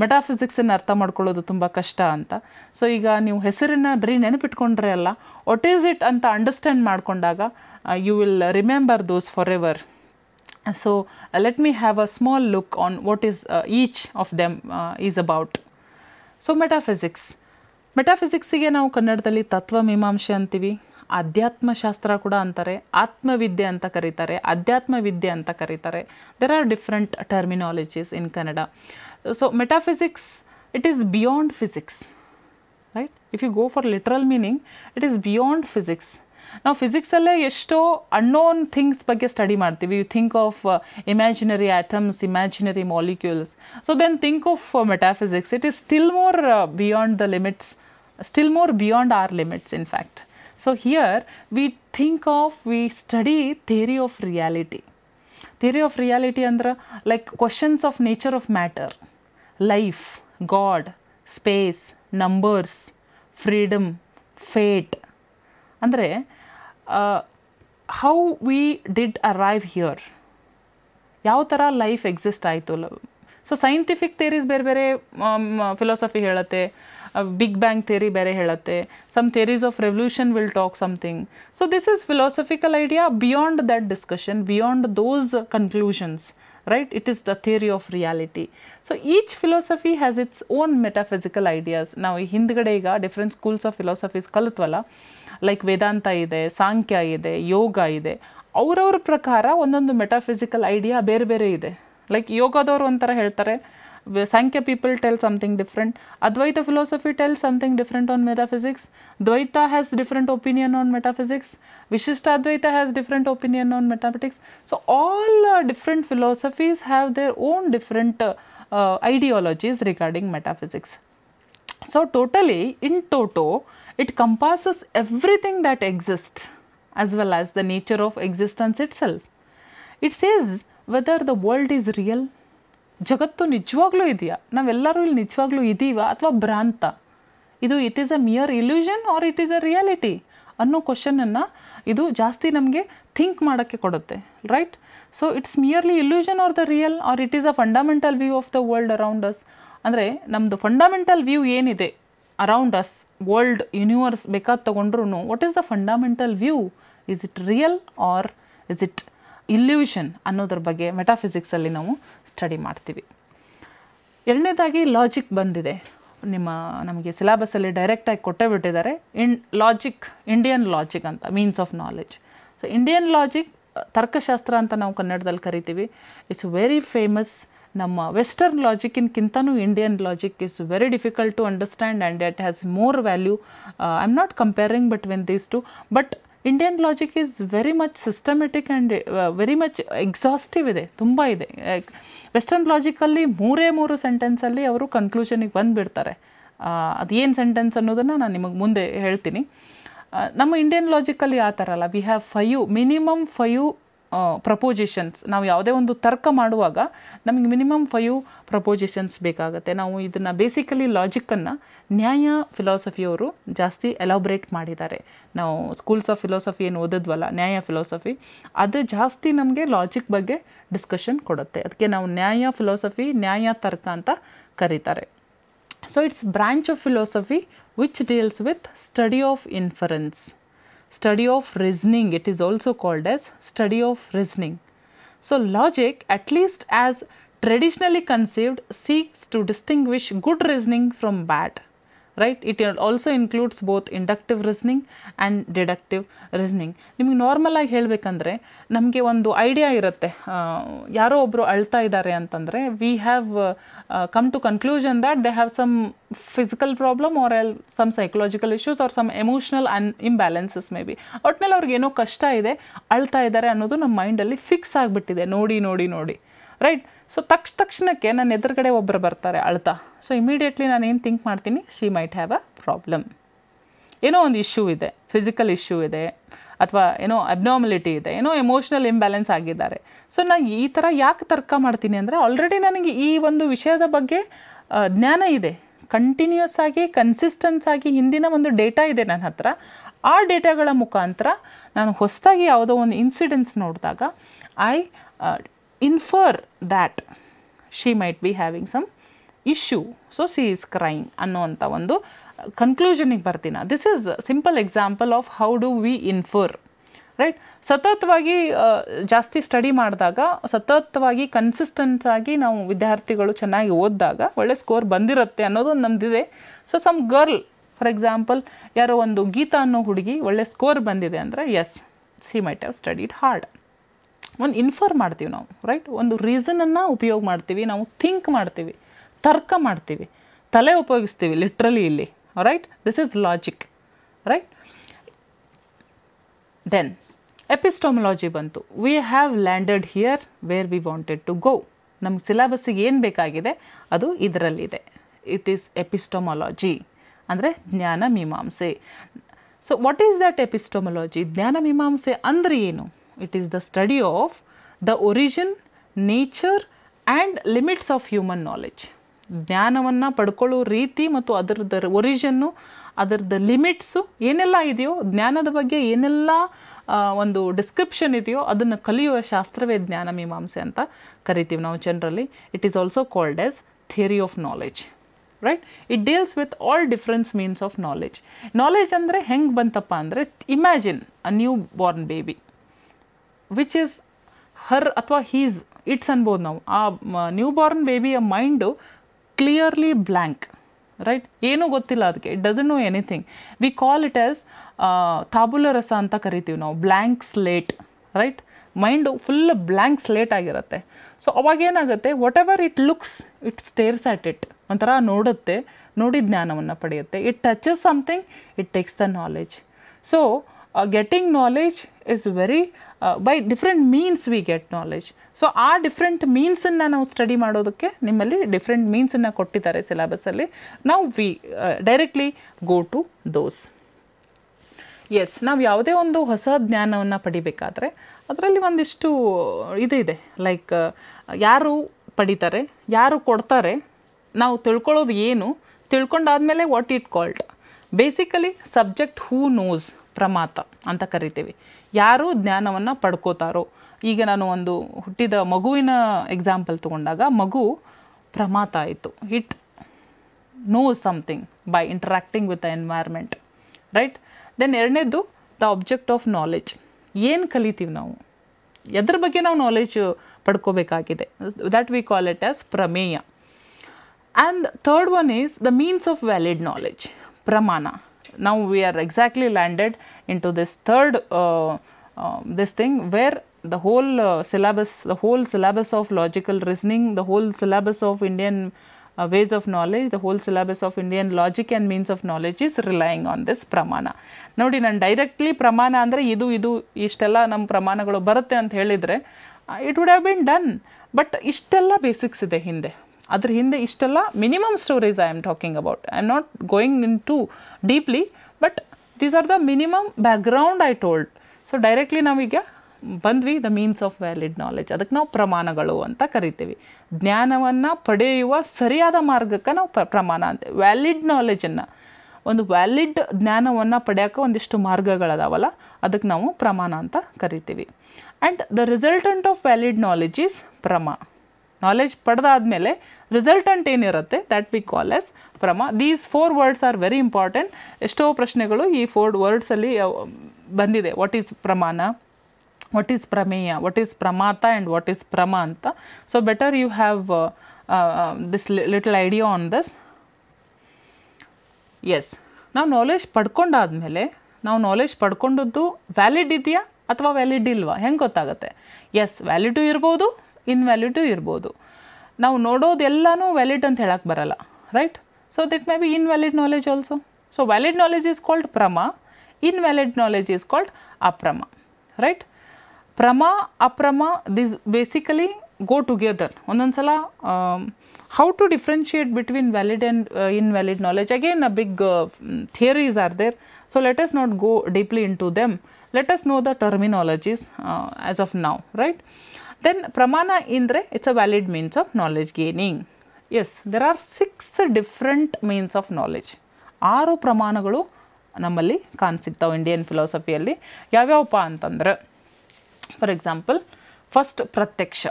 ಮೆಟಾಫಿಸಿಕ್ಸನ್ನು ಅರ್ಥ ಮಾಡ್ಕೊಳ್ಳೋದು ತುಂಬ ಕಷ್ಟ ಅಂತ ಸೊ ಈಗ ನೀವು ಹೆಸರನ್ನು ಬರೀ ನೆನಪಿಟ್ಕೊಂಡ್ರೆ ಅಲ್ಲ ವಾಟ್ ಈಸ್ ಇಟ್ ಅಂತ ಅಂಡರ್ಸ್ಟ್ಯಾಂಡ್ ಮಾಡಿಕೊಂಡಾಗ you will remember those forever so let me have a small look on what is each of them is about so metaphysics ಮೆಟಾಫಿಸಿಕ್ಸಿಗೆ ನಾವು ಕನ್ನಡದಲ್ಲಿ ತತ್ವ ಮೀಮಾಂಸೆ ಅಂತೀವಿ ಅಧ್ಯಾತ್ಮಶಾಸ್ತ್ರ ಕೂಡ ಅಂತಾರೆ ಆತ್ಮವಿದ್ಯೆ ಅಂತ ಕರೀತಾರೆ ವಿದ್ಯೆ ಅಂತ ಕರೀತಾರೆ there are different terminologies in Kannada So, metaphysics it is beyond physics right. If you go for literal meaning it is beyond physics. ನಾವು ಫಿಸಿಕ್ಸಲ್ಲೇ ಎಷ್ಟೋ ಅನ್ನೋನ್ ಥಿಂಗ್ಸ್ ಬಗ್ಗೆ ಸ್ಟಡಿ ಮಾಡ್ತೀವಿ you think of imaginary atoms imaginary molecules so then think of metaphysics it is still more beyond the limits still more beyond our limits in fact so here we think of we study theory of reality theory of reality ಅಂದ್ರೆ like questions of nature of matter life God space numbers freedom fate ಅಂದರೆ how we did arrive here ಯಾವ ಥರ life exist ಆಯಿತು so scientific theories ಬೇರೆ ಬೇರೆ philosophy ಹೇಳುತ್ತೆ big bang theory ಬೇರೆ ಹೇಳುತ್ತೆ some theories of revolution will talk something so this is philosophical idea beyond that discussion beyond those conclusions right? It is the theory of reality. So each philosophy has its own metaphysical ideas. Now, ಹಿಂದ್ಗಡೆ ಈಗ different schools of philosophies ಕಲಿತ್ವಲ್ಲ like Vedanta ಇದೆ ಸಾಂಖ್ಯ ಇದೆ ಯೋಗ ಇದೆ ಅವರವ್ರ ಪ್ರಕಾರ ಒಂದೊಂದು metaphysical idea ಬೇರೆ ಬೇರೆ ಇದೆ ಲೈಕ್ ಯೋಗದವರು ಒಂಥರ ಹೇಳ್ತಾರೆ Sankhya people tell something different. Advaita philosophy tells something different on metaphysics. Dvaita has different opinion on metaphysics. Vishishta Advaita has different opinion on metaphysics. So all uh, different philosophies have their own different uh, uh, ideologies regarding metaphysics. So totally in toto it compasses everything that exists as well as the nature of existence itself. It says whether the world is real, ಜಗತ್ತು ನಿಜವಾಗ್ಲೂ ಇದೆಯಾ ನಾವೆಲ್ಲರೂ ಇಲ್ಲಿ ನಿಜವಾಗ್ಲೂ ಇದ್ದೀವ ಅಥವಾ ಭ್ರಾಂತ ಇದು it is a mere illusion or it is a reality ಅನ್ನೋ ಕ್ವಶನನ್ನು ಇದು ಜಾಸ್ತಿ ನಮಗೆ ಥಿಂಕ್ ಮಾಡೋಕ್ಕೆ ಕೊಡುತ್ತೆ right so it's merely illusion or the real or it is a fundamental view of the world around us ಅಂದರೆ ನಮ್ಮದು ಫಂಡಮೆಂಟಲ್ ವ್ಯೂ ಏನಿದೆ ಅರೌಂಡ್ ಅಸ್ ವರ್ಲ್ಡ್ ಯೂನಿವರ್ಸ್ ಬೇಕಾದ ತೊಗೊಂಡ್ರೂ what is the fundamental view is it real or is it illusion ಅನ್ನೋದ್ರ ಬಗ್ಗೆ ಮೆಟಾಫಿಸಿಕ್ಸಲ್ಲಿ ನಾವು study ಮಾಡ್ತೀವಿ ಎರಡನೇದಾಗಿ ಲಾಜಿಕ್ ಬಂದಿದೆ ನಿಮ್ಮ ನಮಗೆ ಸಿಲೆಬಸಲ್ಲಿ ಡೈರೆಕ್ಟಾಗಿ ಕೊಟ್ಟೇ ಬಿಟ್ಟಿದ್ದಾರೆ ಇನ್ ಲಾಜಿಕ್ ಇಂಡಿಯನ್ ಲಾಜಿಕ್ ಅಂತ means of knowledge so Indian logic ತರ್ಕಶಾಸ್ತ್ರ ಅಂತ ನಾವು ಕನ್ನಡದಲ್ಲಿ ಕರಿತೀವಿ ಇಟ್ಸ್ ವೆರಿ ಫೇಮಸ್ ನಮ್ಮ ವೆಸ್ಟರ್ನ್ ಲಾಜಿಕ್ಕಿಂತನೂ Indian logic is very difficult to understand and it has more value I am not comparing between these two but Indian logic is very much systematic and very much exhaustive ಇದೆ ತುಂಬ ಇದೆ western ಲಾಜಿಕಲ್ಲಿ ಮೂರೇ ಮೂರು ಸೆಂಟೆನ್ಸಲ್ಲಿ ಅವರು ಕನ್ಕ್ಲೂಷನಿಗೆ ಬಂದುಬಿಡ್ತಾರೆ ಅದೇನು sentence ಅನ್ನೋದನ್ನು ನಾನು ನಿಮಗೆ ಮುಂದೆ ಹೇಳ್ತೀನಿ ನಮ್ಮ ಇಂಡಿಯನ್ ಲಾಜಿಕಲ್ಲಿ ಆ ಥರ ಅಲ್ಲ we have five minimum five propositions ನಾವು ಯಾವುದೇ ಒಂದು ತರ್ಕ ಮಾಡುವಾಗ ನಮಗೆ ಮಿನಿಮಮ್ ಫೈವ್ ಪ್ರಪೋಸಿಷನ್ಸ್ ಬೇಕಾಗುತ್ತೆ ನಾವು ಇದನ್ನು ಬೇಸಿಕಲಿ ಲಾಜಿಕ್ಕನ್ನು ನ್ಯಾಯ ಫಿಲಾಸಫಿಯವರು ಜಾಸ್ತಿ ಎಲಾಬ್ರೇಟ್ ಮಾಡಿದ್ದಾರೆ ನಾವು ಸ್ಕೂಲ್ಸ್ ಆಫ್ ಫಿಲಾಸಫಿ ಏನು ಓದಿದ್ವಲ್ಲ ನ್ಯಾಯ ಫಿಲಾಸಫಿ ಅದು ಜಾಸ್ತಿ ನಮಗೆ ಲಾಜಿಕ್ ಬಗ್ಗೆ ಡಿಸ್ಕಷನ್ ಕೊಡುತ್ತೆ ಅದಕ್ಕೆ ನಾವು ನ್ಯಾಯ ಫಿಲಾಸಫಿ ನ್ಯಾಯ ತರ್ಕ ಅಂತ ಕರೀತಾರೆ so it's branch of philosophy which deals with study of inference study of reasoning it is also called as study of reasoning. So, logic at least as traditionally conceived seeks to distinguish good reasoning from bad right it also includes both inductive reasoning and deductive reasoning ನಿಮಗೆ ನಾರ್ಮಲಾಗಿ ಹೇಳಬೇಕಂದ್ರೆ ನಮಗೆ ಒಂದು idea ಇರುತ್ತೆ ಯಾರೋ ಒಬ್ಬರು ಅಳ್ತಾ ಇದ್ದಾರೆ ಅಂತಂದರೆ we have come to conclusion that they have some physical problem or else some psychological issues or some emotional an imbalances may be ಒಟ್ಟಿನಲ್ಲಿ ಅವ್ರಿಗೆ ಏನೋ ಕಷ್ಟ ಇದೆ ಅಳ್ತಾ ಇದ್ದಾರೆ ಅನ್ನೋದು ನಮ್ಮ ಮೈಂಡಲ್ಲಿ ಫಿಕ್ಸ್ ಆಗಿಬಿಟ್ಟಿದೆ ನೋಡಿ ನೋಡಿ ನೋಡಿ ರೈಟ್ ಸೊ ತಕ್ಷ ತಕ್ಷಣಕ್ಕೆ ನನ್ನ ಎದುರುಗಡೆ ಒಬ್ಬರು ಬರ್ತಾರೆ ಅಳ್ತಾ ಸೊ ಇಮಿಡಿಯೇಟ್ಲಿ ನಾನು ಏನು ಥಿಂಕ್ ಮಾಡ್ತೀನಿ she might have a problem ಏನೋ ಒಂದು ಇಶ್ಯೂ ಇದೆ ಫಿಸಿಕಲ್ ಇಶ್ಯೂ ಇದೆ ಅಥವಾ ಏನೋ ಅಬ್ನಾರ್ಮಲಿಟಿ ಇದೆ ಏನೋ ಎಮೋಷ್ನಲ್ ಇಂಬ್ಯಾಲೆನ್ಸ್ ಆಗಿದ್ದಾರೆ ಸೊ ನಾನು ಈ ಥರ ಯಾಕೆ ತರ್ಕ ಮಾಡ್ತೀನಿ ಅಂದರೆ ಆಲ್ರೆಡಿ ನನಗೆ ಈ ಒಂದು ವಿಷಯದ ಬಗ್ಗೆ ಜ್ಞಾನ ಇದೆ ಕಂಟಿನ್ಯೂಸ್ ಆಗಿ ಕನ್ಸಿಸ್ಟೆನ್ಸ್ ಆಗಿ ಹಿಂದಿನ ಒಂದು ಡೇಟಾ ಇದೆ ನನ್ನ ಹತ್ರ ಆ ಡೇಟಾಗಳ ಮುಖಾಂತರ ನಾನು ಹೊಸದಾಗಿ ಯಾವುದೋ ಒಂದು ಇನ್ಸಿಡೆನ್ಸ್ ನೋಡಿದಾಗ I infer that she might be having some issue so she is crime ಅನ್ನೋವಂಥ ಒಂದು ಕನ್ಕ್ಲೂಷನಿಗೆ ಬರ್ತೀನಿ this is simple example of how do we infer right ಸತತವಾಗಿ ಜಾಸ್ತಿ ಸ್ಟಡಿ ಮಾಡಿದಾಗ ಸತತವಾಗಿ ಕನ್ಸಿಸ್ಟೆಂಟ್ ಆಗಿ ನಾವು ವಿದ್ಯಾರ್ಥಿಗಳು ಚೆನ್ನಾಗಿ ಓದಿದಾಗ ಒಳ್ಳೆ ಸ್ಕೋರ್ ಬಂದಿರುತ್ತೆ ಅನ್ನೋದು ನಮ್ದಿದೆ so some girl for example ಯಾರೋ ಒಂದು ಗೀತಾ ಅನ್ನೋ ಹುಡುಗಿ ಒಳ್ಳೆ ಸ್ಕೋರ್ ಬಂದಿದೆ ಅಂದರೆ as she might have studied hard ಒಂದು ಇನ್ಫರ್ ಮಾಡ್ತೀವಿ ನಾವು ರೈಟ್ ಒಂದು ರೀಸನನ್ನು ಉಪಯೋಗ ಮಾಡ್ತೀವಿ ನಾವು ಥಿಂಕ್ ಮಾಡ್ತೀವಿ ತರ್ಕ ಮಾಡ್ತೀವಿ ತಲೆ ಉಪಯೋಗಿಸ್ತೀವಿ ಲಿಟ್ರಲಿ ಇಲ್ಲಿ right this is logic right then epistemology ಬಂತು we have landed here where we wanted to go ನಮ್ಮ ಸಿಲೆಬಸ್ಸಿಗೆ ಏನು ಬೇಕಾಗಿದೆ ಅದು ಇದರಲ್ಲಿದೆ ಇಟ್ ಈಸ್ ಎಪಿಸ್ಟೋಮಲಾಜಿ ಅಂದರೆ ಜ್ಞಾನ ಮೀಮಾಂಸೆ so what is that epistemology ಜ್ಞಾನ ಮೀಮಾಂಸೆ ಅಂದರೆ ಏನು It is the study of the origin, nature and limits of human knowledge ಜ್ಞಾನವನ್ನು ಪಡ್ಕೊಳ್ಳೋ ರೀತಿ ಮತ್ತು ಅದರದ್ದರ ಒರಿಜನ್ನು ಅದರದ್ದು ಲಿಮಿಟ್ಸು ಏನೆಲ್ಲ ಇದೆಯೋ ಜ್ಞಾನದ ಬಗ್ಗೆ ಏನೆಲ್ಲ ಒಂದು ಡಿಸ್ಕ್ರಿಪ್ಷನ್ ಇದೆಯೋ ಅದನ್ನು ಕಲಿಯುವ ಶಾಸ್ತ್ರವೇ ಜ್ಞಾನ ಮೀಮಾಂಸೆ ಅಂತ ಕರಿತೀವಿ ನಾವು generally it is also called as theory of knowledge right it deals with all different means of knowledge knowledge ಅಂದರೆ ಹೆಂಗೆ ಬಂತಪ್ಪ ಅಂದರೆ imagine a new born baby which is her ಅಥವಾ ಹೀಸ್ ಇಟ್ಸ್ ಅನ್ಬೋದು ನಾವು ಆ ನ್ಯೂ ಬಾರ್ನ್ ಬೇಬಿಯ mind clearly blank right ಏನೂ ಗೊತ್ತಿಲ್ಲ ಅದಕ್ಕೆ it doesn't know anything we call it as tabula rasa ಅಂತ ಕರಿತೀವಿ ನಾವು blank slate right mind full blank slate ಆಗಿರುತ್ತೆ ಸೊ ಅವಾಗೇನಾಗುತ್ತೆ whatever it looks it stares at it ಒಂಥರ ನೋಡುತ್ತೆ ನೋಡಿ ಜ್ಞಾನವನ್ನು ಪಡೆಯುತ್ತೆ it touches something it takes the knowledge so getting knowledge is very by different means we get knowledge so ಆ different ಮೀನ್ಸನ್ನು ನಾವು ಸ್ಟಡಿ ಮಾಡೋದಕ್ಕೆ ನಿಮ್ಮಲ್ಲಿ ಡಿಫ್ರೆಂಟ್ ಮೀನ್ಸನ್ನು ಕೊಟ್ಟಿದ್ದಾರೆ ಸಿಲೆಬಸ್ಸಲ್ಲಿ ನಾವು we directly go to those as ನಾವು ಯಾವುದೇ ಒಂದು ಹೊಸ ಜ್ಞಾನವನ್ನು ಪಡಿಬೇಕಾದ್ರೆ ಅದರಲ್ಲಿ ಒಂದಿಷ್ಟು ಇದು ಇದೆ ಲೈಕ್ uh, ಯಾರು ಪಡಿತಾರೆ ಯಾರು ಕೊಡ್ತಾರೆ ನಾವು ತಿಳ್ಕೊಳ್ಳೋದು ಏನು ತಿಳ್ಕೊಂಡಾದಮೇಲೆ what it called basically subject who knows ಪ್ರಮಾತ ಅಂತ ಕರಿತೀವಿ ಯಾರು ಜ್ಞಾನವನ್ನು ಪಡ್ಕೋತಾರೋ ಈಗ ನಾನು ಒಂದು ಹುಟ್ಟಿದ ಮಗುವಿನ ಎಕ್ಸಾಂಪಲ್ ತಗೊಂಡಾಗ ಮಗು ಪ್ರಮಾತ ಆಯಿತು it know something by interacting with the environment right then ಎರಡನೇದು ದ ಆಬ್ಜೆಕ್ಟ್ ಆಫ್ ನಾಲೆಜ್ ಏನು ಕಲಿತೀವಿ ನಾವು ಎದ್ರ ಬಗ್ಗೆ ನಾವು ನಾಲೆಜ್ ಪಡ್ಕೋಬೇಕಾಗಿದೆ that we call it as prameya and third one is the means of valid knowledge pramana now we are exactly landed into this third uh, uh, this thing where the whole uh, syllabus the whole syllabus of logical reasoning the whole syllabus of indian uh, ways of knowledge the whole syllabus of indian logic and means of knowledge is relying on this pramana. ನೋಡಿ ನಾನು directly ಪ್ರಮಾಣ ಅಂದರೆ ಇದು ಇದು ಇಷ್ಟೆಲ್ಲ ನಮ್ಮ ಪ್ರಮಾಣಗಳು ಬರುತ್ತೆ ಅಂತ ಹೇಳಿದರೆ it would have been done but ಇಷ್ಟೆಲ್ಲ basics. ಇದೆ ಹಿಂದೆ ಅದ್ರ ಹಿಂದೆ ಇಷ್ಟೆಲ್ಲ minimum stories I am talking about I am not going in to deeply but these are the minimum background I told so directly ನಾವೀಗ ಬಂದ್ವಿ the means of valid knowledge ಅದಕ್ಕೆ ನಾವು ಪ್ರಮಾಣಗಳು ಅಂತ ಕರಿತೀವಿ ಜ್ಞಾನವನ್ನು ಪಡೆಯುವ ಸರಿಯಾದ ಮಾರ್ಗಕ್ಕೆ ನಾವು ಪ್ರಮಾಣ ಅಂತ ವ್ಯಾಲಿಡ್ ನಾಲೆಜನ್ನು ಒಂದು ವ್ಯಾಲಿಡ್ ಜ್ಞಾನವನ್ನು ಪಡೆಯೋಕೆ ಒಂದಿಷ್ಟು ಮಾರ್ಗಗಳದಾವಲ್ಲ ಅದಕ್ಕೆ ನಾವು ಪ್ರಮಾಣ ಅಂತ ಕರಿತೀವಿ and the resultant of valid knowledge is prama knowledge ಪಡೆದಾದಮೇಲೆ ರಿಸಲ್ಟಂಟ್ ಏನಿರುತ್ತೆ that we call as prama these four words are very important ಎಷ್ಟೋ ಪ್ರಶ್ನೆಗಳು ಈ ಫೋರ್ ವರ್ಡ್ಸಲ್ಲಿ ಬಂದಿದೆ what is pramana what is prameya what is pramata and what is prama ಅಂತ so better you have this little idea on this as ನಾವು knowledge ಪಡ್ಕೊಂಡಾದ್ಮೇಲೆ ನಾವು knowledge ಪಡ್ಕೊಂಡದ್ದು valid ಇದೆಯಾ ಅಥವಾ ವ್ಯಾಲಿಡ್ ಇಲ್ವಾ ಹೆಂಗೆ ಗೊತ್ತಾಗುತ್ತೆ ಎಸ್ ವ್ಯಾಲಿಡು ಇರ್ಬೋದು ಇನ್ವ್ಯಾಲಿಡೂ ಇರ್ಬೋದು ನಾವು ನೋಡೋದೆಲ್ಲನೂ ವ್ಯಾಲಿಡ್ ಅಂತ ಹೇಳಕ್ಕೆ ಬರಲ್ಲ right so it may be invalid knowledge also so valid knowledge is called prama invalid knowledge is called aprama right prama aprama this basically go together ಒಂದೊಂದು ಸಲ how to differentiate between valid and valid knowledge again a big theories are there so let us not go deeply in to them let us know the terminologies as of now right then pramana indre, it's a valid means of knowledge gaining as there are six different means of knowledge ಆರು ಪ್ರಮಾಣಗಳು ನಮ್ಮಲ್ಲಿ ಸಿಗ್ತಾವೆ Indian ಫಿಲಾಸಫಿಯಲ್ಲಿ ಯಾವ್ಯಾವಪ್ಪ ಅಂತಂದ್ರೆ for example first ಪ್ರತ್ಯಕ್ಷ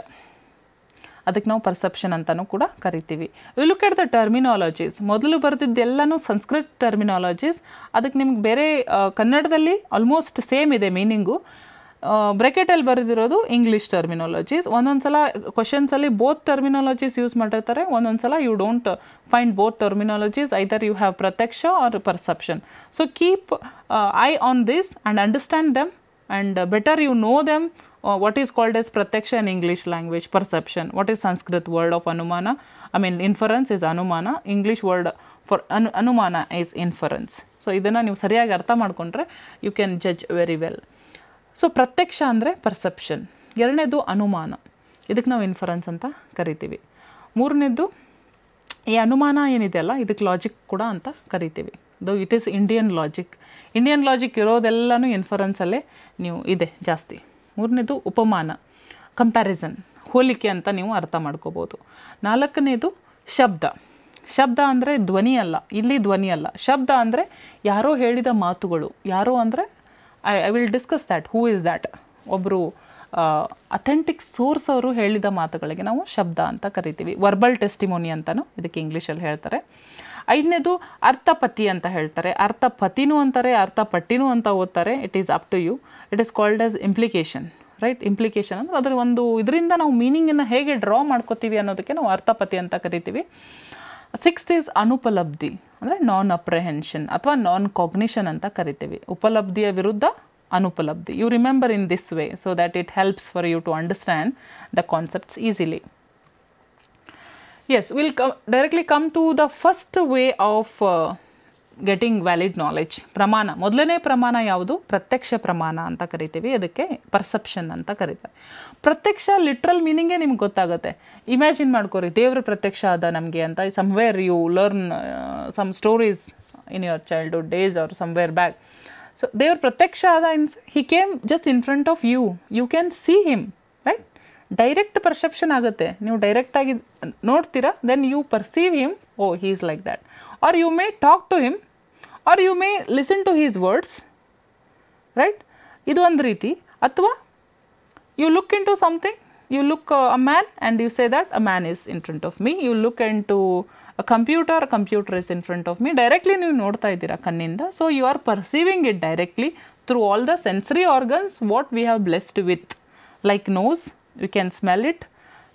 ಅದಕ್ಕೆ ನಾವು perception ಅಂತಲೂ ಕೂಡ ಕರಿತೀವಿ you look at the terminologies ಮೊದಲು ಬರೆದಿದ್ದೆಲ್ಲನೂ ಸಂಸ್ಕೃತ್ ಟರ್ಮಿನಾಲಜೀಸ್ ಅದಕ್ಕೆ ನಿಮ್ಗೆ ಬೇರೆ ಕನ್ನಡದಲ್ಲಿ ಆಲ್ಮೋಸ್ಟ್ ಸೇಮ್ ಇದೆ ಮೀನಿಂಗು ಬ್ರೆಕೆಟಲ್ಲಿ ಬರೆದಿರೋದು ಇಂಗ್ಲೀಷ್ ಟರ್ಮಿನಾಲಜೀಸ್ ಒಂದೊಂದು ಸಲ ಕ್ವಶನ್ಸಲ್ಲಿ ಬೋತ್ ಟರ್ಮಿನಾಲಜೀಸ್ ಯೂಸ್ ಮಾಡಿರ್ತಾರೆ ಒಂದೊಂದು ಸಲ you don't find both terminologies either you have ಪ್ರತ್ಯಕ್ಷ or perception so keep eye on this and understand them and better you know them what is called as ಪ್ರತ್ಯಕ್ಷ in English language perception what is Sanskrit word of ಅನುಮಾನ I mean inference is ಅನುಮಾನ English word for ಅನು ಅನುಮಾನ is inference so ಇದನ್ನು ನೀವು ಸರಿಯಾಗಿ ಅರ್ಥ ಮಾಡಿಕೊಂಡ್ರೆ you can judge very well so ಪ್ರತ್ಯಕ್ಷ ಅಂದರೆ ಪರ್ಸೆಪ್ಷನ್ ಎರಡನೇದು ಅನುಮಾನ ಇದಕ್ಕೆ ನಾವು ಇನ್ಫರೆನ್ಸ್ ಅಂತ ಕರಿತೀವಿ ಮೂರನೇದು ಈ ಅನುಮಾನ ಏನಿದೆಯಲ್ಲ ಇದಕ್ಕೆ ಲಾಜಿಕ್ ಕೂಡ ಅಂತ ಕರಿತೀವಿ though it is Indian logic Indian logic ಇರೋದೆಲ್ಲನೂ ಇನ್ಫರೆನ್ಸಲ್ಲೇ ನೀವು ಇದೆ ಜಾಸ್ತಿ ಮೂರನೇದು ಉಪಮಾನ ಕಂಪ್ಯಾರಿಸನ್ ಹೋಲಿಕೆ ಅಂತ ನೀವು ಅರ್ಥ ಮಾಡ್ಕೋಬೋದು ನಾಲ್ಕನೇದು ಶಬ್ದ ಶಬ್ದ ಅಂದರೆ ಧ್ವನಿ ಅಲ್ಲ ಇಲ್ಲಿ ಧ್ವನಿ ಅಲ್ಲ ಶಬ್ದ ಅಂದರೆ ಯಾರೋ ಹೇಳಿದ ಮಾತುಗಳು ಯಾರೋ ಅಂದರೆ I I will discuss that who is that ಒಬ್ಬರು ಅಥೆಂಟಿಕ್ ಸೋರ್ಸ್ ಅವರು ಹೇಳಿದ ಮಾತುಗಳಿಗೆ ನಾವು ಶಬ್ದ ಅಂತ ಕರಿತೀವಿ ವರ್ಬಲ್ ಟೆಸ್ಟಿಮೋನಿ ಅಂತಲೂ ಇದಕ್ಕೆ ಇಂಗ್ಲೀಷಲ್ಲಿ ಹೇಳ್ತಾರೆ ಐದನೇದು ಅರ್ಥಪತಿ ಅಂತ ಹೇಳ್ತಾರೆ ಅರ್ಥಪತಿನೂ ಅಂತಾರೆ ಅರ್ಥಪಟ್ಟಿನೂ ಅಂತ ಓದ್ತಾರೆ it is up to you it is called as implication right implication ಅಂದರೆ ಅದರ ಒಂದು ಇದರಿಂದ ನಾವು ಮೀನಿಂಗನ್ನು ಹೇಗೆ ಡ್ರಾ ಮಾಡ್ಕೋತೀವಿ ಅನ್ನೋದಕ್ಕೆ ನಾವು ಅರ್ಥಪತಿ ಅಂತ ಕರಿತೀವಿ ಸಿಕ್ಸ್ತ್ ಈಸ್ ಅನುಪಲಬ್ಧಿ ಅಂದರೆ ನಾನ್ ಅಪ್ರೆಹೆನ್ಷನ್ ಅಥವಾ ನಾನ್ ಕಾಗ್ನಿಷನ್ ಅಂತ ಕರಿತೀವಿ ಉಪಲಬ್ಧಿಯ ವಿರುದ್ಧ ಅನುಪಲಬ್ಧಿ you remember in this way so that it helps for you to understand the concepts easily as will come directly come to the first way of getting valid knowledge ಪ್ರಮಾಣ ಮೊದಲನೇ ಪ್ರಮಾಣ ಯಾವುದು ಪ್ರತ್ಯಕ್ಷ ಪ್ರಮಾಣ ಅಂತ ಕರಿತೀವಿ ಅದಕ್ಕೆ ಪರ್ಸೆಪ್ಷನ್ ಅಂತ ಕರಿತಾರೆ ಪ್ರತ್ಯಕ್ಷ ಲಿಟ್ರಲ್ ಮೀನಿಂಗೇ ನಿಮ್ಗೆ ಗೊತ್ತಾಗುತ್ತೆ ಇಮ್ಯಾಜಿನ್ ಮಾಡ್ಕೋರಿ ದೇವರು ಪ್ರತ್ಯಕ್ಷ ಆದ ನಮಗೆ ಅಂತ somewhere you learn some stories in your childhood days or somewhere back so ದೇವ್ರ ಪ್ರತ್ಯಕ್ಷ ಆದ ಇನ್ಸ್ he came just in front of you you can see him direct perception ಆಗುತ್ತೆ ನೀವು ಡೈರೆಕ್ಟಾಗಿ ನೋಡ್ತೀರಾ then you perceive him oh he is like that or you may talk to him or you may listen to his words right ಇದು ಒಂದು ರೀತಿ ಅಥವಾ you look into something you look a man and you say that a man is in front of me you look into a computer computer is in front of me directly ನೀವು ನೋಡ್ತಾ ಇದ್ದೀರಾ ಕಣ್ಣಿಂದ so you are perceiving it directly through all the sensory organs what we have blessed with like nose we can smell it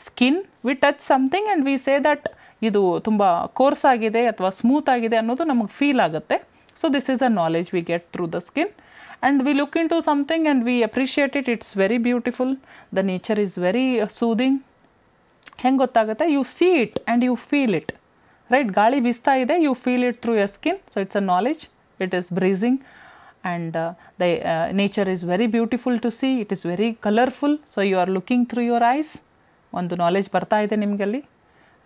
skin we touch something and we say that ಇದು ತುಂಬ course ಆಗಿದೆ ಅಥವಾ smooth ಆಗಿದೆ ಅನ್ನೋದು ನಮಗೆ feel ಆಗುತ್ತೆ so this is a knowledge we get through the skin and we look into something and we appreciate it it's very beautiful the nature is very soothing ಹೆಂಗೆ ಗೊತ್ತಾಗುತ್ತೆ you see it and you feel it right ಗಾಳಿ ಬೀಸ್ತಾ ಇದೆ you feel it through your skin so it's a knowledge it is breezing and uh, the uh, nature is very beautiful to see, it is very colorful. So, you are looking through your eyes, ಒಂದು knowledge ಬರ್ತಾ ಇದೆ ನಿಮಗಲ್ಲಿ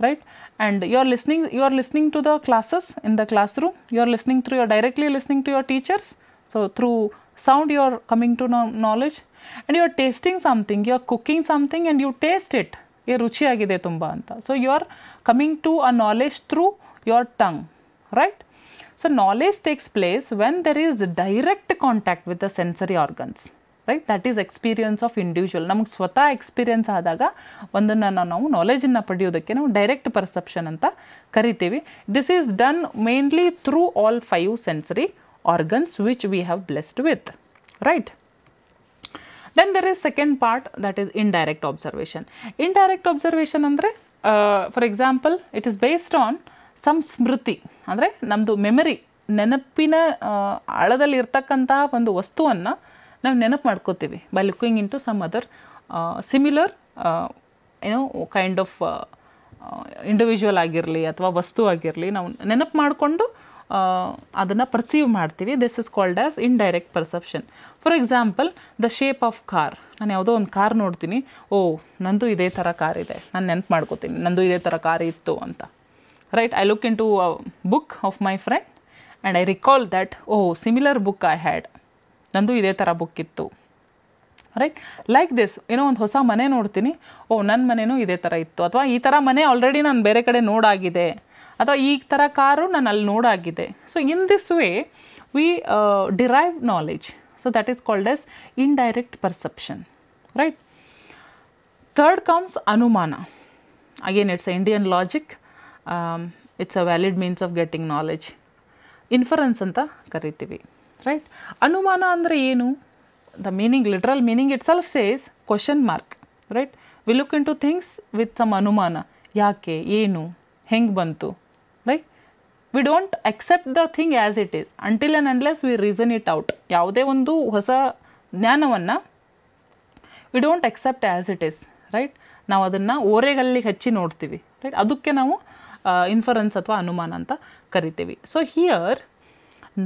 right and you are listening you are listening to the classes in the classroom you are listening through your directly listening to your teachers so through sound you are coming to knowledge and you are tasting something you are cooking something and you taste it ಏ ರುಚಿಯಾಗಿದೆ ತುಂಬ ಅಂತ So you are coming to a knowledge through your tongue, right? So knowledge takes place when there is direct contact with the sensory organs right that is experience of individual ನಮಗೆ ಸ್ವತಃ experience ಆದಾಗ ಒಂದನ್ನು ನಾವು ನಾಲೆಜನ್ನು ಪಡೆಯೋದಕ್ಕೆ ನಾವು direct perception ಅಂತ ಕರಿತೀವಿ this is done mainly through all five sensory organs which we have blessed with right then there is second part that is indirect observation indirect observation ಅಂದರೆ for example it is based on some ಸ್ಮೃತಿ ಅಂದರೆ ನಮ್ಮದು memory ನೆನಪಿನ ಆಳದಲ್ಲಿ ಇರ್ತಕ್ಕಂತಹ ಒಂದು ವಸ್ತುವನ್ನು ನಾವು ನೆನಪು ಮಾಡ್ಕೋತೀವಿ by looking into some other similar ಏನೋ ಕೈಂಡ್ ಆಫ್ ಇಂಡಿವಿಜುವಲ್ ಆಗಿರಲಿ ಅಥವಾ ವಸ್ತು ಆಗಿರಲಿ ನಾವು ನೆನಪು ಮಾಡಿಕೊಂಡು ಅದನ್ನು ಪರ್ಸೀವ್ ಮಾಡ್ತೀವಿ this is called as direct perception for example the shape of car ನಾನು ಯಾವುದೋ ಒಂದು ಕಾರ್ ನೋಡ್ತೀನಿ ಓ ನಂದು ಇದೇ ಥರ ಕಾರ್ ಇದೆ ನಾನು ನೆನಪು ಮಾಡ್ಕೋತೀನಿ ನಂದು ಇದೇ ಥರ ಕಾರ್ ಇತ್ತು ಅಂತ right i look into a book of my friend and I recall that oh similar book I had ನಂದು ಇದೇ ಥರ ಬುಕ್ ಇತ್ತು ರೈಟ್ ಲೈಕ್ ದಿಸ್ ಏನೋ ಒಂದು ಹೊಸ ಮನೆ ನೋಡ್ತೀನಿ ಓ ನನ್ನ ಮನೆಯೂ ಇದೇ ಥರ ಇತ್ತು ಅಥವಾ ಈ ಥರ ಮನೆ ಆಲ್ರೆಡಿ ನಾನು ಬೇರೆ ಕಡೆ ನೋಡಾಗಿದೆ ಅಥವಾ ಈ ಥರ ಕಾರು ನಾನು ಅಲ್ಲಿ ನೋಡಾಗಿದೆ so in this way we derive knowledge so that is called as direct perception right third comes ಅನುಮಾನ again it's Indian logic it's a valid means of getting knowledge inference ಅಂತ ಕರಿತೀವಿ ರೈಟ್ ಅನುಮಾನ ಅಂದರೆ ಏನು the meaning literal meaning itself says question mark right we look into things with some ಅನುಮಾನ ಯಾಕೆ ಏನು ಹೆಂಗೆ ಬಂತು right we don't accept the thing as it is until and unless we reason it out ಯಾವುದೇ ಒಂದು ಹೊಸ ಜ್ಞಾನವನ್ನು we don't accept as it is right ನಾವು ಅದನ್ನು ಓರೆಗಲ್ಲಿಗೆ ಹಚ್ಚಿ ನೋಡ್ತೀವಿ ರೈಟ್ ಅದಕ್ಕೆ ನಾವು ಇನ್ಫರೆನ್ಸ್ ಅಥವಾ ಅನುಮಾನ ಅಂತ ಕರಿತೀವಿ so here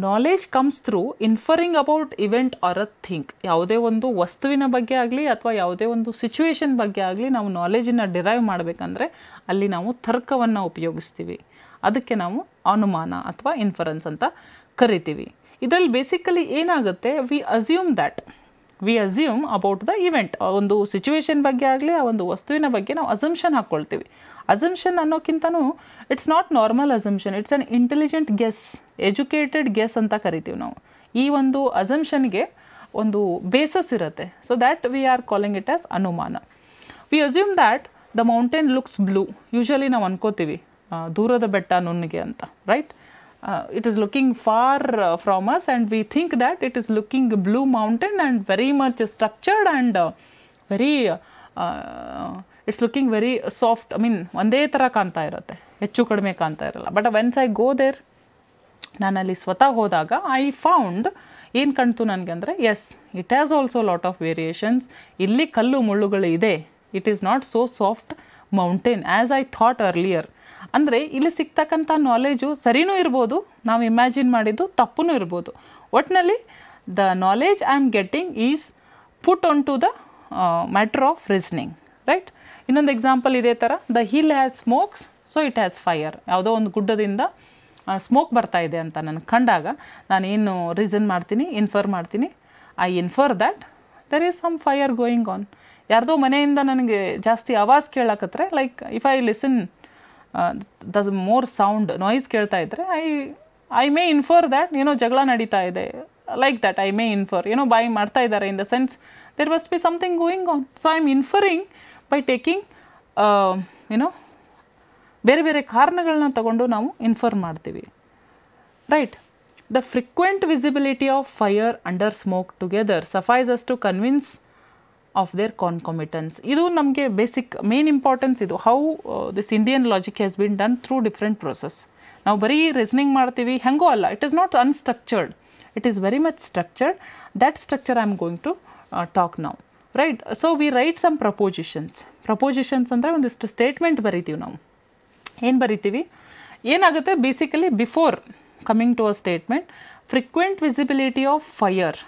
knowledge comes through inferring about event or a thing ಯಾವುದೇ ಒಂದು ವಸ್ತುವಿನ ಬಗ್ಗೆ ಆಗಲಿ ಅಥವಾ ಯಾವುದೇ ಒಂದು ಸಿಚುವೇಶನ್ ಬಗ್ಗೆ ಆಗಲಿ ನಾವು ನಾಲೆಜನ್ನು ಡಿರೈವ್ ಮಾಡಬೇಕಂದ್ರೆ ಅಲ್ಲಿ ನಾವು ತರ್ಕವನ್ನು ಉಪಯೋಗಿಸ್ತೀವಿ ಅದಕ್ಕೆ ನಾವು ಅನುಮಾನ ಅಥವಾ ಇನ್ಫರೆನ್ಸ್ ಅಂತ ಕರಿತೀವಿ ಇದರಲ್ಲಿ ಬೇಸಿಕಲಿ ಏನಾಗುತ್ತೆ we assume that we assume about the event ಒಂದು ಸಿಚುವೇಶನ್ ಬಗ್ಗೆ ಆಗಲಿ ಆ ಒಂದು ವಸ್ತುವಿನ ಬಗ್ಗೆ ನಾವು ಅಸಮ್ಷನ್ ಹಾಕ್ಕೊಳ್ತೀವಿ ಅಸಂಪ್ಷನ್ ಅನ್ನೋಕ್ಕಿಂತನೂ it's not normal assumption it's an intelligent guess educated guess ಅಂತ ಕರಿತೀವಿ ನಾವು ಈ ಒಂದು ಅಸಂಪ್ಷನ್ಗೆ ಒಂದು ಬೇಸಸ್ ಇರುತ್ತೆ so that we are calling it as ಅನುಮಾನ we assume that the mountain looks blue usually ನಾವು ಅನ್ಕೋತೀವಿ ದೂರದ ಬೆಟ್ಟ ನುಣ್ಣಿಗೆ ಅಂತ right it is looking for from us and we think that it is looking blue mountain and very much structured and very it's looking very soft I mean ಒಂದೇ ಥರ ಕಾಣ್ತಾ ಇರುತ್ತೆ ಹೆಚ್ಚು ಕಡಿಮೆ ಕಾಣ್ತಾ ಇರಲ್ಲ but when I go there ಅಲ್ಲಿ ಸ್ವತಃ ಹೋದಾಗ ಐ ಫೌಂಡ್ ಏನು ಕಾಣ್ತು ನನಗೆ ಅಂದರೆ as it has also lot of variations ಇಲ್ಲಿ ಕಲ್ಲು ಮುಳ್ಳುಗಳು ಇದೆ it is not so soft mountain as I thought earlier ಅಂದರೆ ಇಲ್ಲಿ ಸಿಗ್ತಕ್ಕಂಥ ನಾಲೆಜು ಸರಿನೂ ಇರ್ಬೋದು ನಾವು ಇಮ್ಯಾಜಿನ್ ಮಾಡಿದ್ದು ತಪ್ಪೂ ಇರ್ಬೋದು ಒಟ್ಟಿನಲ್ಲಿ the knowledge I am getting is put on to the matter of reasoning right ಇನ್ನೊಂದು ಎಕ್ಸಾಂಪಲ್ ಇದೇ ಥರ the hill has smokes so it has fire ಯಾವುದೋ ಒಂದು ಗುಡ್ಡದಿಂದ ಸ್ಮೋಕ್ ಬರ್ತಾ ಇದೆ ಅಂತ ನಾನು ಕಂಡಾಗ ನಾನೇನು ರೀಸನ್ ಮಾಡ್ತೀನಿ ಇನ್ಫರ್ ಮಾಡ್ತೀನಿ I infer that there is some fire going on ಯಾರ್ದೋ ಮನೆಯಿಂದ ನನಗೆ ಜಾಸ್ತಿ ಆವಾಜ್ ಕೇಳಕತ್ರೆ like if I listen the more sound noise ಕೇಳ್ತಾ ಇದ್ದರೆ I I may infer that ಏನೋ ಜಗಳ ನಡೀತಾ ಇದೆ like that I may infer ಏನೋ ಬಾಯಿ ಮಾಡ್ತಾ ಇದ್ದಾರೆ in the sense there must be something going on so I am inferring by taking ಏನೋ ಬೇರೆ ಬೇರೆ ಕಾರಣಗಳನ್ನ ತಗೊಂಡು ನಾವು ಇನ್ಫರ್ ಮಾಡ್ತೀವಿ right the frequent visibility of fire under smoke together suffice us to convince of their concomitance ಇದು ನಮಗೆ basic main importance ಇದು how this Indian logic has been done through different process ನಾವು ಬರೀ ರೀಸನಿಂಗ್ ಮಾಡ್ತೀವಿ ಹೆಂಗೋ ಅಲ್ಲ it is not unstructured it is very much structured that structure I am going to talk now right so we write some propositions propositions ಅಂದರೆ ಒಂದಿಷ್ಟು statement ಬರಿತೀವಿ ನಾವು ಏನು ಬರಿತೀವಿ ಏನಾಗುತ್ತೆ basically before coming to a statement frequent visibility of fire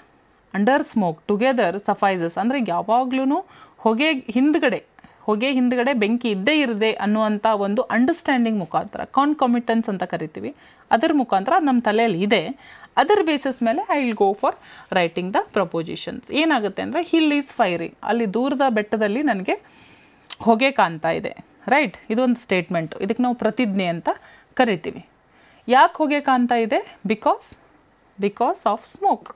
under smoke together suffices ಅಂದರೆ ಯಾವಾಗ್ಲೂ ಹೊಗೆ ಹಿಂದ್ಗಡೆ ಹೊಗೆ ಹಿಂದ್ಗಡೆ ಬೆಂಕಿ ಇದ್ದೇ ಇರದೆ ಅನ್ನುವಂಥ ಒಂದು ಅಂಡರ್ಸ್ಟ್ಯಾಂಡಿಂಗ್ ಮುಖಾಂತರ ಕಾಮಿಟನ್ಸ್ ಅಂತ ಕರಿತೀವಿ ಅದರ ಮುಖಾಂತರ ನಮ್ಮ ತಲೆಯಲ್ಲಿ ಇದೆ ಅದರ್ ಬೇಸಿಸ್ ಮೇಲೆ I will go for writing the propositions ಏನಾಗುತ್ತೆ ಅಂದರೆ ಹಿಲ್ ಈಸ್ ಫೈರಿ ಅಲ್ಲಿ ದೂರದ ಬೆಟ್ಟದಲ್ಲಿ ನನಗೆ ಹೊಗೆ ಕಾಣ್ತಾ ಇದೆ ರೈಟ್ ಇದೊಂದು ಸ್ಟೇಟ್ಮೆಂಟು ಇದಕ್ಕೆ ನಾವು ಪ್ರತಿಜ್ಞೆ ಅಂತ ಕರಿತೀವಿ ಯಾಕೆ ಹೊಗೆ ಕಾಣ್ತಾ ಇದೆ ಬಿಕಾಸ್ ಬಿಕಾಸ್ ಆಫ್ ಸ್ಮೋಕ್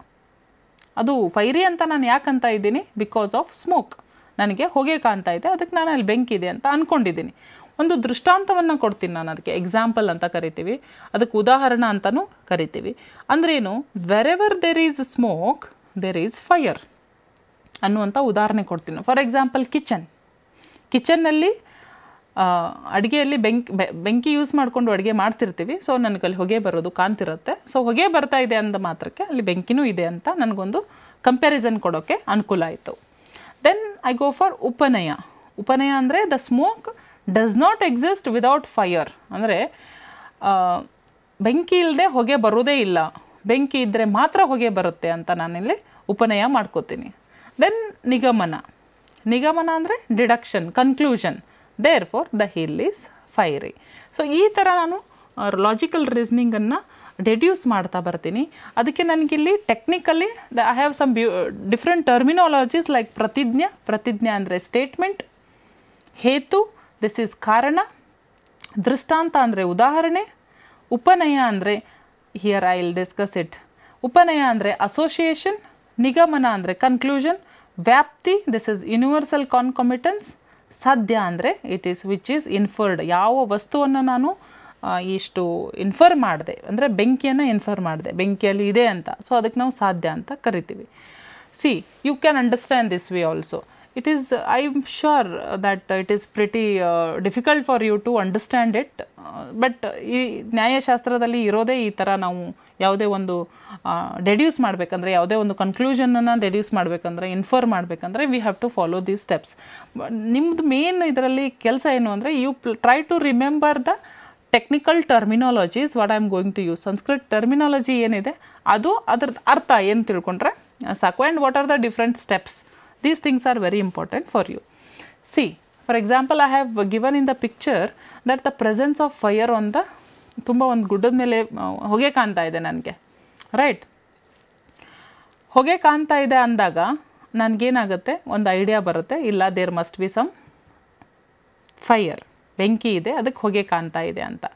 ಅದು ಫೈರಿ ಅಂತ ನಾನು ಯಾಕೆ ಅಂತ ಇದ್ದೀನಿ ಬಿಕಾಸ್ ಆಫ್ ಸ್ಮೋಕ್ ನನಗೆ ಹೊಗೆ ಕಾಣ್ತಾ ಇದೆ ಅದಕ್ಕೆ ನಾನು ಅಲ್ಲಿ ಬೆಂಕಿದೆ ಅಂತ ಅಂದ್ಕೊಂಡಿದ್ದೀನಿ ಒಂದು ದೃಷ್ಟಾಂತವನ್ನು ಕೊಡ್ತೀನಿ ನಾನು ಅದಕ್ಕೆ ಎಕ್ಸಾಂಪಲ್ ಅಂತ ಕರಿತೀವಿ ಅದಕ್ಕೆ ಉದಾಹರಣೆ ಅಂತಲೂ ಕರಿತೀವಿ ಅಂದ್ರೇನು wherever there is smoke there is fire ಅನ್ನುವಂಥ ಉದಾಹರಣೆ ಕೊಡ್ತೀನಿ ಫಾರ್ ಎಕ್ಸಾಂಪಲ್ ಕಿಚನ್ ಕಿಚನ್ನಲ್ಲಿ ಅಡುಗೆಯಲ್ಲಿ ಬೆಂಕಿ ಬೆಂಕಿ ಯೂಸ್ ಮಾಡಿಕೊಂಡು ಅಡುಗೆ ಮಾಡ್ತಿರ್ತೀವಿ ಸೊ ನನಗಲ್ಲಿ ಹೊಗೆ ಬರೋದು ಕಾಣ್ತಿರುತ್ತೆ ಸೊ ಹೊಗೆ ಬರ್ತಾ ಇದೆ ಅಂದ ಮಾತ್ರಕ್ಕೆ ಅಲ್ಲಿ ಬೆಂಕಿನೂ ಇದೆ ಅಂತ ನನಗೊಂದು ಕಂಪ್ಯಾರಿಸನ್ ಕೊಡೋಕ್ಕೆ ಅನುಕೂಲ ಆಯಿತು ದೆನ್ ಐ ಗೋ ಫಾರ್ ಉಪನಯ ಉಪನಯ ಅಂದರೆ the smoke does not exist without fire ಅಂದರೆ ಬೆಂಕಿ ಇಲ್ಲದೆ ಹೊಗೆ ಬರೋದೇ ಇಲ್ಲ ಬೆಂಕಿ ಇದ್ದರೆ ಮಾತ್ರ ಹೊಗೆ ಬರುತ್ತೆ ಅಂತ ನಾನಿಲ್ಲಿ ಉಪನಯ ಮಾಡ್ಕೋತೀನಿ ದೆನ್ ನಿಗಮನ ನಿಗಮನ ಅಂದರೆ deduction conclusion therefore the hill is fiery so ಈ ಥರ ನಾನು ಲಾಜಿಕಲ್ ರೀಸ್ನಿಂಗನ್ನು ಡೆಡ್ಯೂಸ್ ಮಾಡ್ತಾ ಬರ್ತೀನಿ ಅದಕ್ಕೆ ನನಗಿಲ್ಲಿ technically the I have some ಬ್ಯೂ ಡಿಫ್ರೆಂಟ್ ಟರ್ಮಿನಾಲಜೀಸ್ ಲೈಕ್ ಪ್ರತಿಜ್ಞೆ ಪ್ರತಿಜ್ಞೆ ಅಂದರೆ ಸ್ಟೇಟ್ಮೆಂಟ್ ಹೇತು ದಿಸ್ ಈಸ್ ಕಾರಣ ದೃಷ್ಟಾಂತ ಅಂದರೆ ಉದಾಹರಣೆ ಉಪನಯ ಅಂದರೆ here I will discuss it ಉಪನಯ ಅಂದರೆ ಅಸೋಸಿಯೇಷನ್ ನಿಗಮನ ಅಂದರೆ ಕನ್ಕ್ಲೂಷನ್ ವ್ಯಾಪ್ತಿ ದಿಸ್ ಇಸ್ ಯೂನಿವರ್ಸಲ್ ಕಾನ್ಕಮಿಟನ್ಸ್ ಸಾಧ್ಯ ಅಂದರೆ it is which is inferred ಯಾವ ವಸ್ತುವನ್ನು ನಾನು ಇಷ್ಟು ಇನ್ಫರ್ ಮಾಡಿದೆ ಅಂದರೆ ಬೆಂಕಿಯನ್ನು ಇನ್ಫರ್ ಮಾಡಿದೆ ಬೆಂಕಿಯಲ್ಲಿ ಇದೆ ಅಂತ ಸೊ ಅದಕ್ಕೆ ನಾವು ಸಾಧ್ಯ ಅಂತ ಕರಿತೀವಿ see you can understand this way also it is I am sure that it is pretty uh, difficult for you to understand it but uh, uh, ಈ ನ್ಯಾಯಶಾಸ್ತ್ರದಲ್ಲಿ ಇರೋದೇ ಈ ಥರ ನಾವು ಯಾವುದೇ ಒಂದು ಡೆಡ್ಯೂಸ್ ಮಾಡಬೇಕಂದ್ರೆ ಯಾವುದೇ ಒಂದು ಕನ್ಕ್ಲೂಷನನ್ನು ಡೆಡ್ಯೂಸ್ ಮಾಡಬೇಕಂದ್ರೆ ಇನ್ಫರ್ ಮಾಡಬೇಕಂದ್ರೆ we have to follow these steps ನಿಮ್ಮದು ಮೇನ್ ಇದರಲ್ಲಿ ಕೆಲಸ ಏನು ಅಂದರೆ you try to remember the technical terminologies what I am going to use Sanskrit terminology ಏನಿದೆ ಅದು ಅದ್ರ ಅರ್ಥ ಏನು ತಿಳ್ಕೊಂಡ್ರೆ ಸಾಕು and what are the different steps These things are very important for you. See, for example, I have given in the picture that the presence of fire on the ತುಂಬ ಒಂದು ಗುಡ್ಡದ ಮೇಲೆ ಹೊಗೆ ಕಾಣ್ತಾ ಇದೆ ನನಗೆ ರೈಟ್ ಹೊಗೆ ಕಾಣ್ತಾ ಇದೆ ಅಂದಾಗ ನನಗೇನಾಗುತ್ತೆ ಒಂದು ಐಡಿಯಾ ಬರುತ್ತೆ ಇಲ್ಲ there must be some fire ಬೆಂಕಿ ಇದೆ ಅದಕ್ಕೆ ಹೊಗೆ ಕಾಣ್ತಾ ಇದೆ ಅಂತ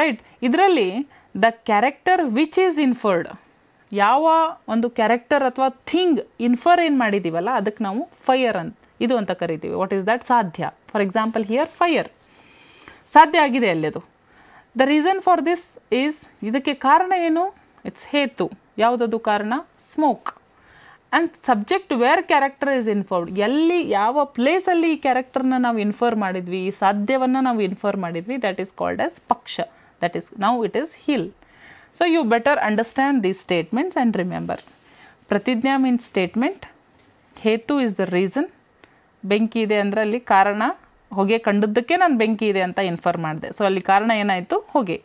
ರೈಟ್ ಇದರಲ್ಲಿ the character which is inferred ಯಾವ ಒಂದು ಕ್ಯಾರೆಕ್ಟರ್ ಅಥವಾ ಥಿಂಗ್ ಇನ್ಫರ್ ಏನು ಮಾಡಿದ್ದೀವಲ್ಲ ಅದಕ್ಕೆ ನಾವು ಫೈಯರ್ ಅಂತ ಇದು ಅಂತ ಕರಿತೀವಿ ವಾಟ್ ಈಸ್ ದ್ಯಾಟ್ ಸಾಧ್ಯ ಫಾರ್ ಎಕ್ಸಾಂಪಲ್ ಹಿಯರ್ ಫೈಯರ್ ಸಾಧ್ಯ ಆಗಿದೆ ಅಲ್ಲಿದು the reason for this is ಇದಕ್ಕೆ ಕಾರಣ ಏನು ಇಟ್ಸ್ ಹೇತು ಯಾವುದದು ಕಾರಣ smoke and subject where character is inferred ಎಲ್ಲಿ ಯಾವ ಪ್ಲೇಸಲ್ಲಿ ಈ ಕ್ಯಾರೆಕ್ಟರ್ನ ನಾವು ಇನ್ಫರ್ ಮಾಡಿದ್ವಿ ಈ ಸಾಧ್ಯವನ್ನು ನಾವು ಇನ್ಫರ್ ಮಾಡಿದ್ವಿ ದ್ಯಾಟ್ ಈಸ್ ಕಾಲ್ಡ್ ಆಸ್ ಪಕ್ಷ that is now it is hill so you better understand these statements and remember ಪ್ರತಿಜ್ಞಾ ಮೀನ್ಸ್ ಸ್ಟೇಟ್ಮೆಂಟ್ ಹೇತು ಇಸ್ ದ ರೀಸನ್ ಬೆಂಕಿ ಇದೆ ಅಂದರೆ ಅಲ್ಲಿ ಕಾರಣ ಹೊಗೆ ಕಂಡದ್ದಕ್ಕೆ ನಾನು ಬೆಂಕಿ ಇದೆ ಅಂತ ಇನ್ಫಾರ್ಮ್ ಮಾಡಿದೆ ಸೊ ಅಲ್ಲಿ ಕಾರಣ ಏನಾಯಿತು ಹೊಗೆ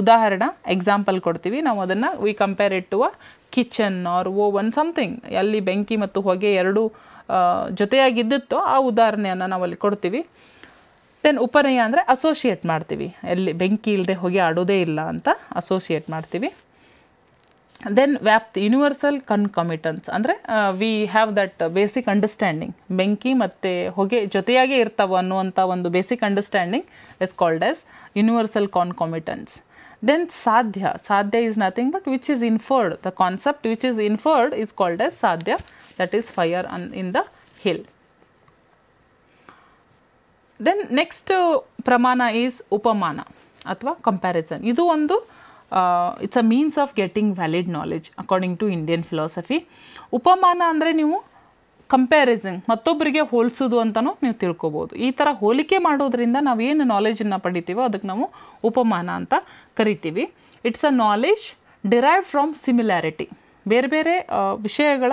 ಉದಾಹರಣ ಎಕ್ಸಾಂಪಲ್ ಕೊಡ್ತೀವಿ ನಾವು ಅದನ್ನು we compare it to a kitchen or oh one something ಅಲ್ಲಿ ಬೆಂಕಿ ಮತ್ತು ಹೊಗೆ ಎರಡೂ ಜೊತೆಯಾಗಿದ್ದಿತ್ತೋ ಆ ಉದಾಹರಣೆಯನ್ನು ನಾವಲ್ಲಿ ಕೊಡ್ತೀವಿ ದೆನ್ ಉಪನಯ ಅಂದರೆ ಅಸೋಸಿಯೇಟ್ ಮಾಡ್ತೀವಿ ಎಲ್ಲಿ ಬೆಂಕಿ ಇಲ್ಲದೆ ಹೊಗೆ ಆಡೋದೇ ಇಲ್ಲ ಅಂತ ಅಸೋಸಿಯೇಟ್ ಮಾಡ್ತೀವಿ ದೆನ್ ವ್ಯಾಪ್ತಿ ಯೂನಿವರ್ಸಲ್ ಕನ್ಕಮಿಟನ್ಸ್ ಅಂದರೆ we have that basic understanding ಬೆಂಕಿ ಮತ್ತು ಹೊಗೆ ಜೊತೆಯಾಗೇ ಇರ್ತಾವೆ ಅನ್ನುವಂಥ ಒಂದು basic understanding is called as universal concomitance then ಸಾಧ್ಯ ಸಾಧ್ಯ is nothing but which is inferred the concept which is inferred is called as ಸಾಧ್ಯ that is fire on in the hill then next ಪ್ರಮಾಣ is ಉಪಮಾನ ಅಥವಾ comparison ಇದು ಒಂದು it's a means of getting valid knowledge according to Indian philosophy ಉಪಮಾನ ಅಂದರೆ ನೀವು comparison ಮತ್ತೊಬ್ಬರಿಗೆ ಹೋಲಿಸೋದು ಅಂತಲೂ ನೀವು ತಿಳ್ಕೊಬೋದು ಈ ಥರ ಹೋಲಿಕೆ ಮಾಡೋದ್ರಿಂದ ಏನು ನಾಲೆಜನ್ನು ಪಡಿತೀವೋ ಅದಕ್ಕೆ ನಾವು ಉಪಮಾನ ಅಂತ ಕರಿತೀವಿ it's a knowledge derive from similarity ಬೇರೆ ಬೇರೆ uh, ವಿಷಯಗಳ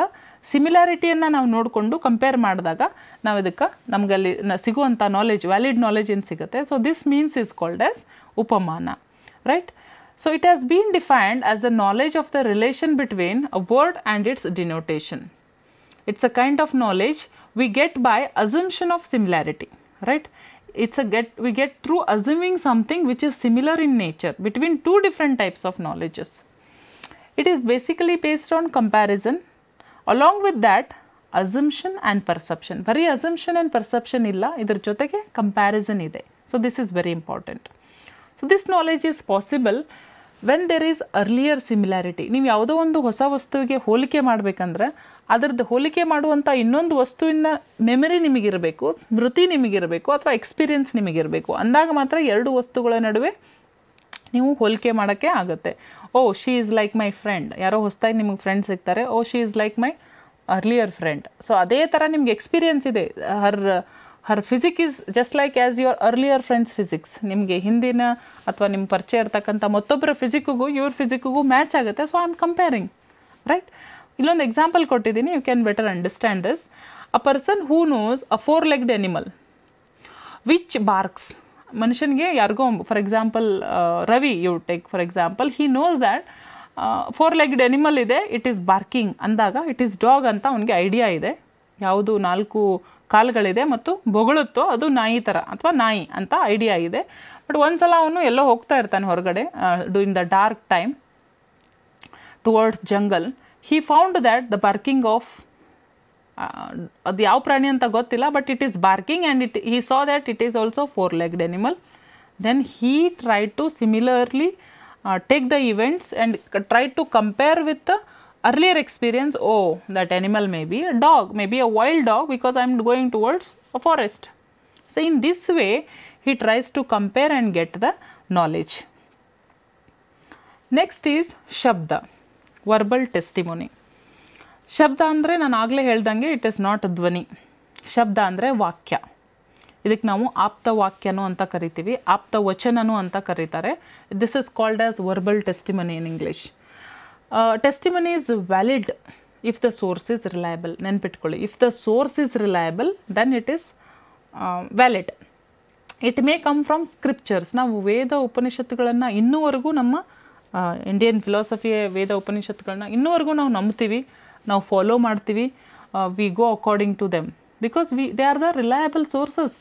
ಸಿಮಿಲ್ಯಾರಿಟಿಯನ್ನು ನಾವು ನೋಡಿಕೊಂಡು ಕಂಪೇರ್ ಮಾಡಿದಾಗ ನಾವು ಇದಕ್ಕೆ ನಮಗಲ್ಲಿ ಸಿಗುವಂಥ ನಾಲೆಜ್ ವ್ಯಾಲಿಡ್ ನಾಲೆಜ್ ಏನು ಸಿಗುತ್ತೆ so this means is called as ಉಪಮಾನ right so it has been defined as the knowledge of the relation between a word and its denotation it's a kind of knowledge we get by assumption of similarity right it's a get we get through assuming something which is similar in nature between two different types of knowledges it is basically based on comparison along with that assumption and perception ಬರೀ assumption and perception ಇಲ್ಲ ಇದ್ರ ಜೊತೆಗೆ comparison ಇದೆ so this is very important so this knowledge is possible when there is earlier similarity ನೀವು ಯಾವುದೋ ಒಂದು ಹೊಸ ವಸ್ತುವಿಗೆ ಹೋಲಿಕೆ ಮಾಡಬೇಕಂದ್ರೆ ಅದರದ್ದು ಹೋಲಿಕೆ ಮಾಡುವಂಥ ಇನ್ನೊಂದು ವಸ್ತುವಿನ ಮೆಮರಿ ನಿಮಗಿರಬೇಕು ಸ್ಮೃತಿ ನಿಮಗಿರಬೇಕು ಅಥವಾ ಎಕ್ಸ್ಪೀರಿಯನ್ಸ್ ನಿಮಗಿರಬೇಕು ಅಂದಾಗ ಮಾತ್ರ ಎರಡು ವಸ್ತುಗಳ ನಡುವೆ ನೀವು ಹೋಲಿಕೆ ಮಾಡೋಕ್ಕೆ ಆಗುತ್ತೆ oh she is like my friend ಯಾರೋ ಹೊಸ್ದಾಗಿ ನಿಮಗೆ ಫ್ರೆಂಡ್ಸ್ ಸಿಗ್ತಾರೆ oh she is like my earlier friend so ಅದೇ ಥರ ನಿಮ್ಗೆ ಎಕ್ಸ್ಪೀರಿಯೆನ್ಸ್ ಇದೆ her her physique is just like as your earlier friends physics ನಿಮಗೆ ಹಿಂದಿನ ಅಥವಾ ನಿಮ್ಮ ಪರಿಚಯ ಇರ್ತಕ್ಕಂಥ ಮತ್ತೊಬ್ಬರ ಫಿಸಿಕ್ಕಿಗೂ ಇವ್ರ ಫಿಸಿಕ್ಕಿಗೂ ಮ್ಯಾಚ್ ಆಗುತ್ತೆ so I am comparing right ಇಲ್ಲೊಂದು ಎಕ್ಸಾಂಪಲ್ ಕೊಟ್ಟಿದ್ದೀನಿ you can better understand this a person who knows a four legged animal which barks ಮನುಷ್ಯನಿಗೆ ಯಾರಿಗೋ for example Ravi you take for example he knows that four legged animal ಇದೆ it is barking ಅಂದಾಗ it is dog ಅಂತ ಅವನಿಗೆ idea ಇದೆ ಯಾವುದು ನಾಲ್ಕು ಕಾಲುಗಳಿದೆ ಮತ್ತು ಬೊಗಳುತ್ತೋ ಅದು ನಾಯಿ ಥರ ಅಥವಾ ನಾಯಿ ಅಂತ ಐಡಿಯಾ ಇದೆ ಬಟ್ ಒಂದು ಸಲ ಅವನು ಎಲ್ಲೋ ಹೋಗ್ತಾ ಇರ್ತಾನೆ ಹೊರಗಡೆ in the dark time towards jungle he found that the barking of The ಯಾವ ಪ್ರಾಣಿ ಅಂತ ಗೊತ್ತಿಲ್ಲ but it is barking and it he saw that it is also four legged animal then he try to similarly take the events and try earlier experience oh that animal may be a dog may be a wild dog because i am going towards a forest so in this way he tries to compare and get the knowledge next is shabda verbal testimony ಶಬ್ದ ಅಂದರೆ ನಾನು ಆಗಲೇ ಹೇಳ್ದಂಗೆ it is not ಧ್ವನಿ ಶಬ್ದ ಅಂದರೆ ವಾಕ್ಯ ಇದಕ್ಕೆ ನಾವು ಆಪ್ತ ವಾಕ್ಯನು ಅಂತ ಕರಿತೀವಿ ಆಪ್ತ ವಚನನು ಅಂತ ಕರೀತಾರೆ this is called as verbal testimony in English testimony is valid if the source is reliable ನೆನ್ಪಿಟ್ಕೊಳ್ಳಿ if the source is reliable then it is valid it may come from scriptures ನಾವು ವೇದ ಉಪನಿಷತ್ತುಗಳನ್ನು ಇನ್ನೂವರೆಗೂ ನಮ್ಮ ಇಂಡಿಯನ್ ಫಿಲಾಸಫಿಯ ವೇದ ಉಪನಿಷತ್ತುಗಳನ್ನ ಇನ್ನೂವರೆಗೂ ನಾವು ನಂಬ್ತೀವಿ ನಾವು follow ಮಾಡ್ತೀವಿ we go according to them because we they are the reliable sources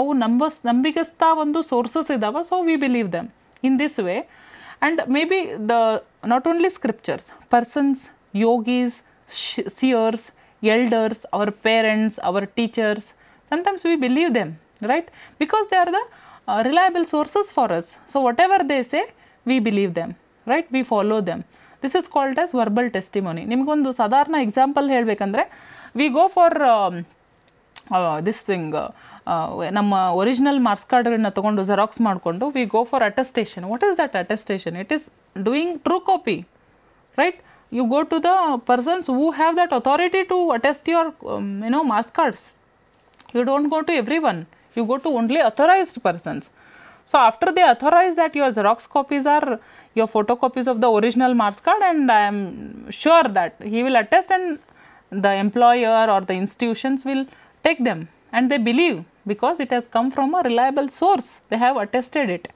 ಅವು ನಂಬಸ್ ನಂಬಿಗಸ್ತ ಒಂದು ಸೋರ್ಸಸ್ ಇದ್ದಾವೆ so we believe them in this way and maybe the not only scriptures persons yogis seers elders our parents our teachers sometimes we believe them right because they are the reliable sources for us so whatever they say we believe them right we follow them this is called as verbal testimony ನಿಮಗೊಂದು ಸಾಧಾರಣ example ಹೇಳಬೇಕಂದ್ರೆ we go for this thing ನಮ್ಮ original marks ಕಾರ್ಡ್ಗಳನ್ನ ತೊಗೊಂಡು xerox ಮಾಡಿಕೊಂಡು we go for attestation what is that attestation it is doing true copy right you go to the persons who have that authority to attest your no marks cards you don't go to everyone you go to only authorised persons so after they authorise that your xerox copies R your photocopies of the original marks card and I am sure that he will attest and the employer or the institutions will take them and they believe because it has come from a reliable source they have attested it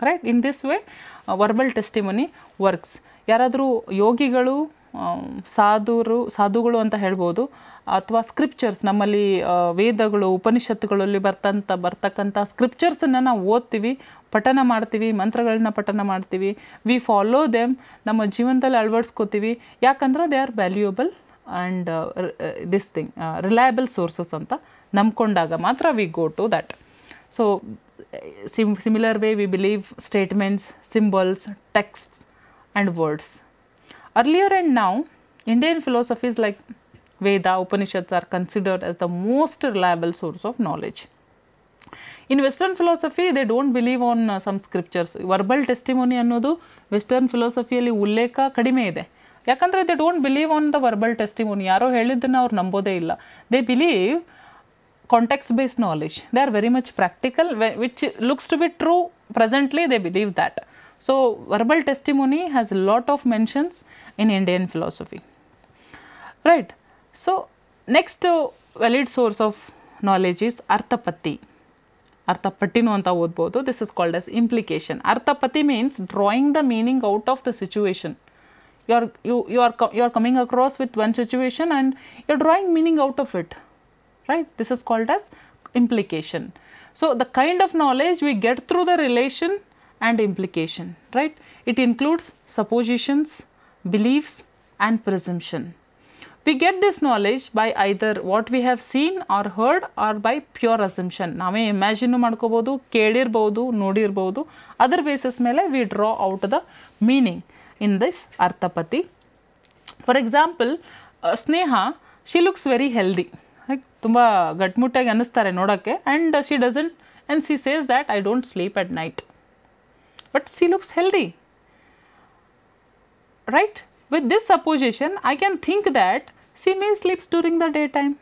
right in this way uh, verbal testimony works ಯಾರಾದರೂ ಯೋಗಿಗಳು ಸಾಧುರು ಸಾಧುಗಳು ಅಂತ ಹೇಳ್ಬೋದು ಅಥವಾ scriptures ನಮ್ಮಲ್ಲಿ ವೇದಗಳು ಉಪನಿಷತ್ತುಗಳಲ್ಲಿ ಬರ್ತಂಥ ಬರ್ತಕ್ಕಂಥ ಸ್ಕ್ರಿಪ್ಚರ್ಸನ್ನು ನಾವು ಓದ್ತೀವಿ ಪಠನ ಮಾಡ್ತೀವಿ ಮಂತ್ರಗಳನ್ನ ಪಠನ ಮಾಡ್ತೀವಿ ವಿ ಫಾಲೋ ದೆಮ್ ನಮ್ಮ ಜೀವನದಲ್ಲಿ ಅಳವಡಿಸ್ಕೋತೀವಿ ಯಾಕಂದ್ರೆ they are valuable and this thing reliable sources ಅಂತ ನಂಬ್ಕೊಂಡಾಗ ಮಾತ್ರ we go to that so sim similar way we believe statements symbols texts and words earlier and ನಾವು Indian philosophies like Veda, Upanishads are considered as the most reliable source of knowledge in western philosophy they don't believe on some scriptures verbal testimony ಅನ್ನೋದು western ಫಿಲಾಸಫಿಯಲ್ಲಿ ಉಲ್ಲೇಖ ಕಡಿಮೆ ಇದೆ ಯಾಕಂದರೆ they don't believe on the verbal testimony ಯಾರೋ ಹೇಳಿದ್ದನ್ನು ಅವ್ರು ನಂಬೋದೇ ಇಲ್ಲ they believe context based knowledge they are very much practical which looks to be true presently they believe that So, verbal testimony has a lot of mentions in Indian philosophy. Right. So, next uh, valid source of knowledge is Arthapatti. Arthapatti no anta This is called as implication. Arthapatti means drawing the meaning out of the situation. You are, you, you, are you are coming across with one situation and you are drawing meaning out of it. Right. This is called as implication. So, the kind of knowledge we get through the relation and implication, right? It includes suppositions, beliefs and presumption. We get this knowledge by either what we have seen or heard or by pure assumption. ನಾವೇ ಇಮ್ಯಾಜಿನು ಮಾಡ್ಕೋಬೋದು ಕೇಳಿರ್ಬೋದು ನೋಡಿರ್ಬೋದು other bases ಮೇಲೆ we draw out the meaning in this ಅರ್ಥಪತಿ for example Sneha she looks very healthy like ತುಂಬ ಗಟ್ಮುಟ್ಟಾಗಿ ಅನ್ನಿಸ್ತಾರೆ ನೋಡೋಕ್ಕೆ and she doesn't and she says that I don't sleep at night but she looks healthy, right. With this supposition, I can think that she may sleeps during the daytime,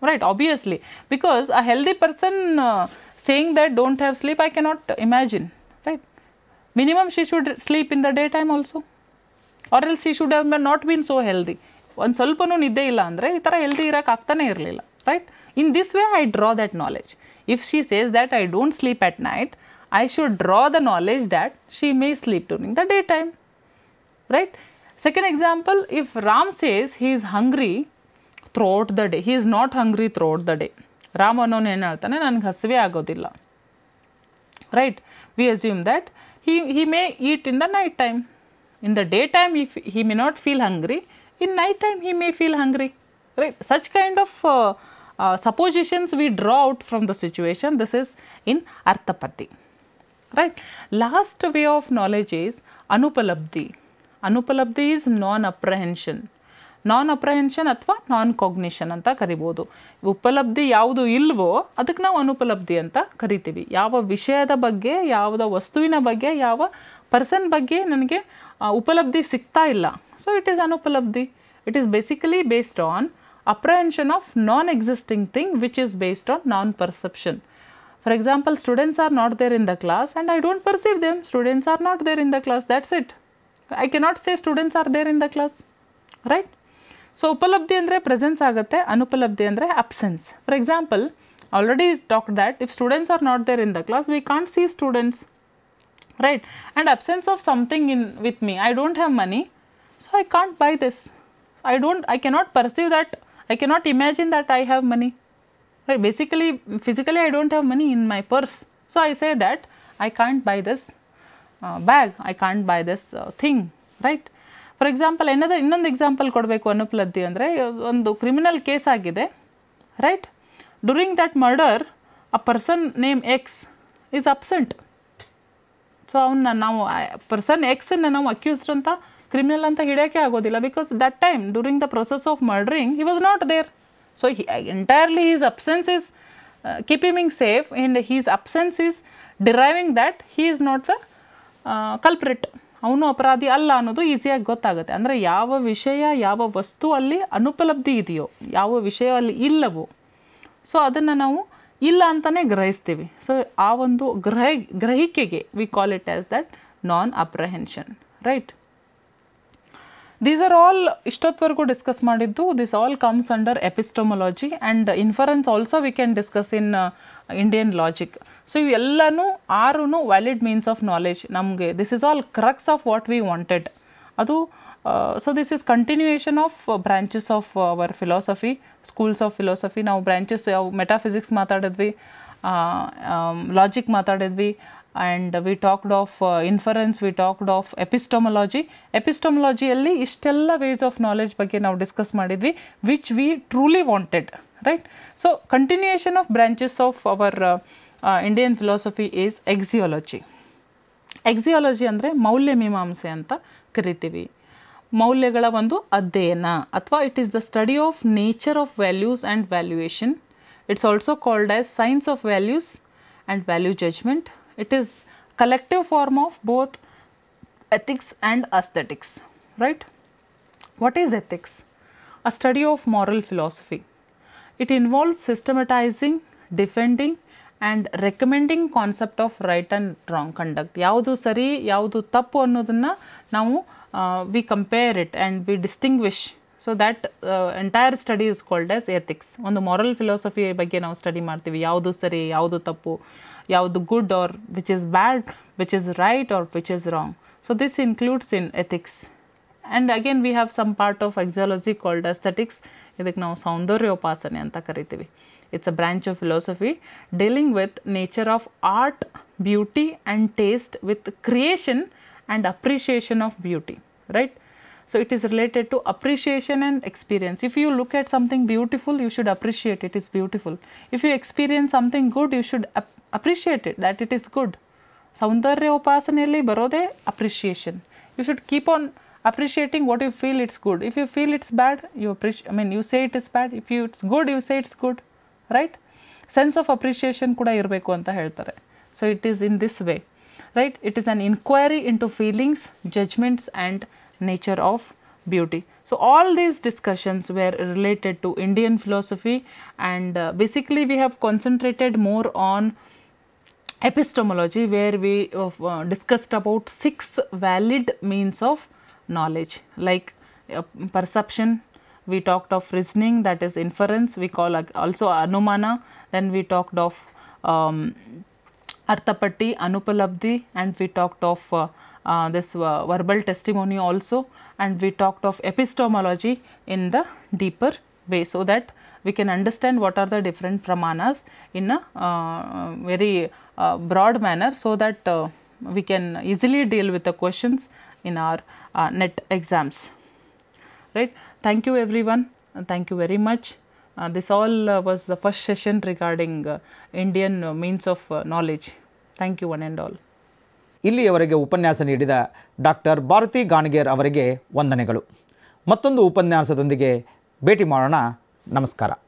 right, obviously, because a healthy person uh, saying that do not have sleep, I cannot imagine, right. Minimum she should sleep in the daytime also, or else she should have not been so healthy. ಒಂದು ಸ್ವಲ್ಪನೂ ನಿದ್ದೆ ಇಲ್ಲ ಅಂದರೆ ಈ ಥರ healthy ಇರೋಕೆ ಆಗ್ತಾನೆ ಇರಲಿಲ್ಲ right in this way I draw that knowledge if she says that I don't sleep at night I should draw the knowledge that she may sleep during the daytime, right? Second example, if Ram says he is hungry throughout the day, he is not hungry throughout the day. Ram anone enartane nanu hasive agodilla. Right? We assume that he, he may eat in the night time. In the daytime, if he may not feel hungry, in night time he may feel hungry. Right? Such kind of uh, uh, suppositions we draw out from the situation. This is in Arthapati. Right last way of knowledge is ಅನುಪಲಬ್ಧಿ ಅನುಪಲಬ್ಧಿ is non apprehension non apprehension ಅಥವಾ non cognition ಅಂತ ಕರಿಬೋದು ಉಪಲಬ್ಧಿ ಯಾವುದು ಇಲ್ವೋ ಅದಕ್ಕೆ ನಾವು ಅನುಪಲಬ್ಧಿ ಅಂತ ಕರಿತೀವಿ ಯಾವ ವಿಷಯದ ಬಗ್ಗೆ ಯಾವುದೋ ವಸ್ತುವಿನ ಬಗ್ಗೆ ಯಾವ ಪರ್ಸನ್ ಬಗ್ಗೆ ನನಗೆ ಉಪಲಬ್ಧಿ ಸಿಗ್ತಾ ಇಲ್ಲ ಸೊ ಇಟ್ ಈಸ್ ಅನುಪಲಬ್ಧಿ it is basically based on apprehension of non existing thing which is based on non perception For example, students are not there in the class and I don't perceive them. Students are not there in the class. That's it. I cannot say students are there in the class. Right? So, upalabdi andra presence agate, anupalabdi andra absence. For example, already talked that if students are not there in the class, we can't see students. Right? And absence of something in with me. I don't have money. So, I can't buy this. I don't, I cannot perceive that. I cannot imagine that I have money. Right? Basically, physically I do not have money in my purse. So, I say that I can't buy this uh, bag, I can't buy this uh, thing, right. For example ಏನದ ಇನ್ನೊಂದು example ಕೊಡಬೇಕು ಅನುಪಲಬ್ಧಿ ಅಂದರೆ ಒಂದು criminal case ಆಗಿದೆ right during that murder ಆ person name X is absent so ಅವನ್ನ ನಾವು ಪರ್ಸನ್ ಎಕ್ಸನ್ನು ನಾವು ಅಕ್ಯೂಸ್ಡ್ ಅಂತ ಕ್ರಿಮಿನಲ್ ಅಂತ ಹಿಡಿಯೋಕ್ಕೆ ಆಗೋದಿಲ್ಲ because that time during the process of murdering he was not there so entirely entirely his absence is uh, keep him safe and his absence is deriving that he culprit uh, ಅವನು ಅಪರಾಧಿ ಅಲ್ಲ ಅನ್ನೋದು ಈಸಿಯಾಗಿ ಗೊತ್ತಾಗುತ್ತೆ ಅಂದರೆ ಯಾವ ವಿಷಯ ಯಾವ ವಸ್ತು ಅಲ್ಲಿ ಅನುಪಲಬ್ಧಿ ಇದೆಯೋ ಯಾವ ವಿಷಯ ಅಲ್ಲಿ ಇಲ್ಲವೋ ಸೊ ಅದನ್ನು ನಾವು ಇಲ್ಲ ಅಂತಲೇ ಗ್ರಹಿಸ್ತೀವಿ ಸೊ ಆ ಒಂದು ಗ್ರಹ ಗ್ರಹಿಕೆಗೆ we call it as that non apprehension right these are all ಇಷ್ಟೊತ್ತವರೆಗೂ ಡಿಸ್ಕಸ್ ಮಾಡಿದ್ದು this all comes under epistemology and inference also we can discuss in Indian logic so ಇವೆಲ್ಲನೂ ಆರು ವ್ಯಾಲಿಡ್ ಮೀನ್ಸ್ ಆಫ್ ನಾಲೆಜ್ ನಮಗೆ this is all crux of what we wanted ಅದು so this is continuation of branches of our philosophy schools of philosophy ನಾವು branches ಯಾವ metaphysics ಮಾತಾಡಿದ್ವಿ logic uh, um, ಮಾತಾಡಿದ್ವಿ and we talked of inference we talked of epistemology ಎಪಿಸ್ಟೊಮೊಲಾಜಿಯಲ್ಲಿ ಇಷ್ಟೆಲ್ಲ ways of knowledge ಬಗ್ಗೆ ನಾವು discuss ಮಾಡಿದ್ವಿ which we truly wanted right so continuation of branches of our Indian philosophy is axiology axiology ಅಂದರೆ ಮೌಲ್ಯ ಮೀಮಾಂಸೆ ಅಂತ ಕರಿತೀವಿ ಮೌಲ್ಯಗಳ ಒಂದು ಅಧ್ಯಯನ ಅಥವಾ it is the study of nature of values and valuation it's also called as science of values and value judgment it is collective form of both ethics and aesthetics right what is ethics a study of moral philosophy it involves systematizing defending and recommending concept of right and wrong conduct yavudu sari yavudu tappu annodanna now we compare it and we distinguish so that entire study is called as ethics ಒಂದು moral philosophy ಬಗ್ಗೆ ನಾವು study ಮಾಡ್ತೀವಿ ಯಾವುದು ಸರಿ ಯಾವುದು ತಪ್ಪು ಯಾವುದು good or which is bad which is right or which is wrong so this includes in ethics and again we have some part of axiology called aesthetics ಇದಕ್ಕೆ ನಾವು ಸೌಂದರ್ಯೋಪಾಸನೆ ಅಂತ ಕರಿತೀವಿ it's a branch of philosophy dealing with nature of art beauty and taste with creation and appreciation of beauty right so it is related to appreciation and experience. If you look at something beautiful, you should appreciate it is beautiful. If you experience something good, you should appreciate it that it is good. Saundarya upasanele barode appreciation. You should keep on appreciating what you feel it's good. If you feel it's bad, you appreciate. I mean, you say it is bad. If it's good, you say it's good, right? Sense of appreciation kuda irbeko anta heltare. So it is in this way, right? It is an inquiry into feelings, judgments, and nature of beauty. So, all these discussions were related to Indian philosophy and uh, basically we have concentrated more on epistemology where we uh, uh discussed about six valid means of knowledge like uh, perception, we talked of reasoning that is inference, we call also anumana, then we talked of um, arthapatti, anupalabdhi and we talked of uh, uh, this uh, verbal testimony also and we talked of epistemology in the deeper way so that we can understand what are the different pramanas in a uh, very uh, broad manner so that uh, we can easily deal with the questions in our net exams right thank you everyone thank you very much uh, this all uh, was the first session regarding uh, Indian means of knowledge. Thank you one and all. ಇಲ್ಲಿಯವರೆಗೆ ಉಪನ್ಯಾಸ ನೀಡಿದ doctor Bharati ಗಾಣಗೇರ್ ಅವರಿಗೆ ವಂದನೆಗಳು ಮತ್ತೊಂದು ಉಪನ್ಯಾಸದೊಂದಿಗೆ ಭೇಟಿ ಮಾಡೋಣ ನಮಸ್ಕಾರ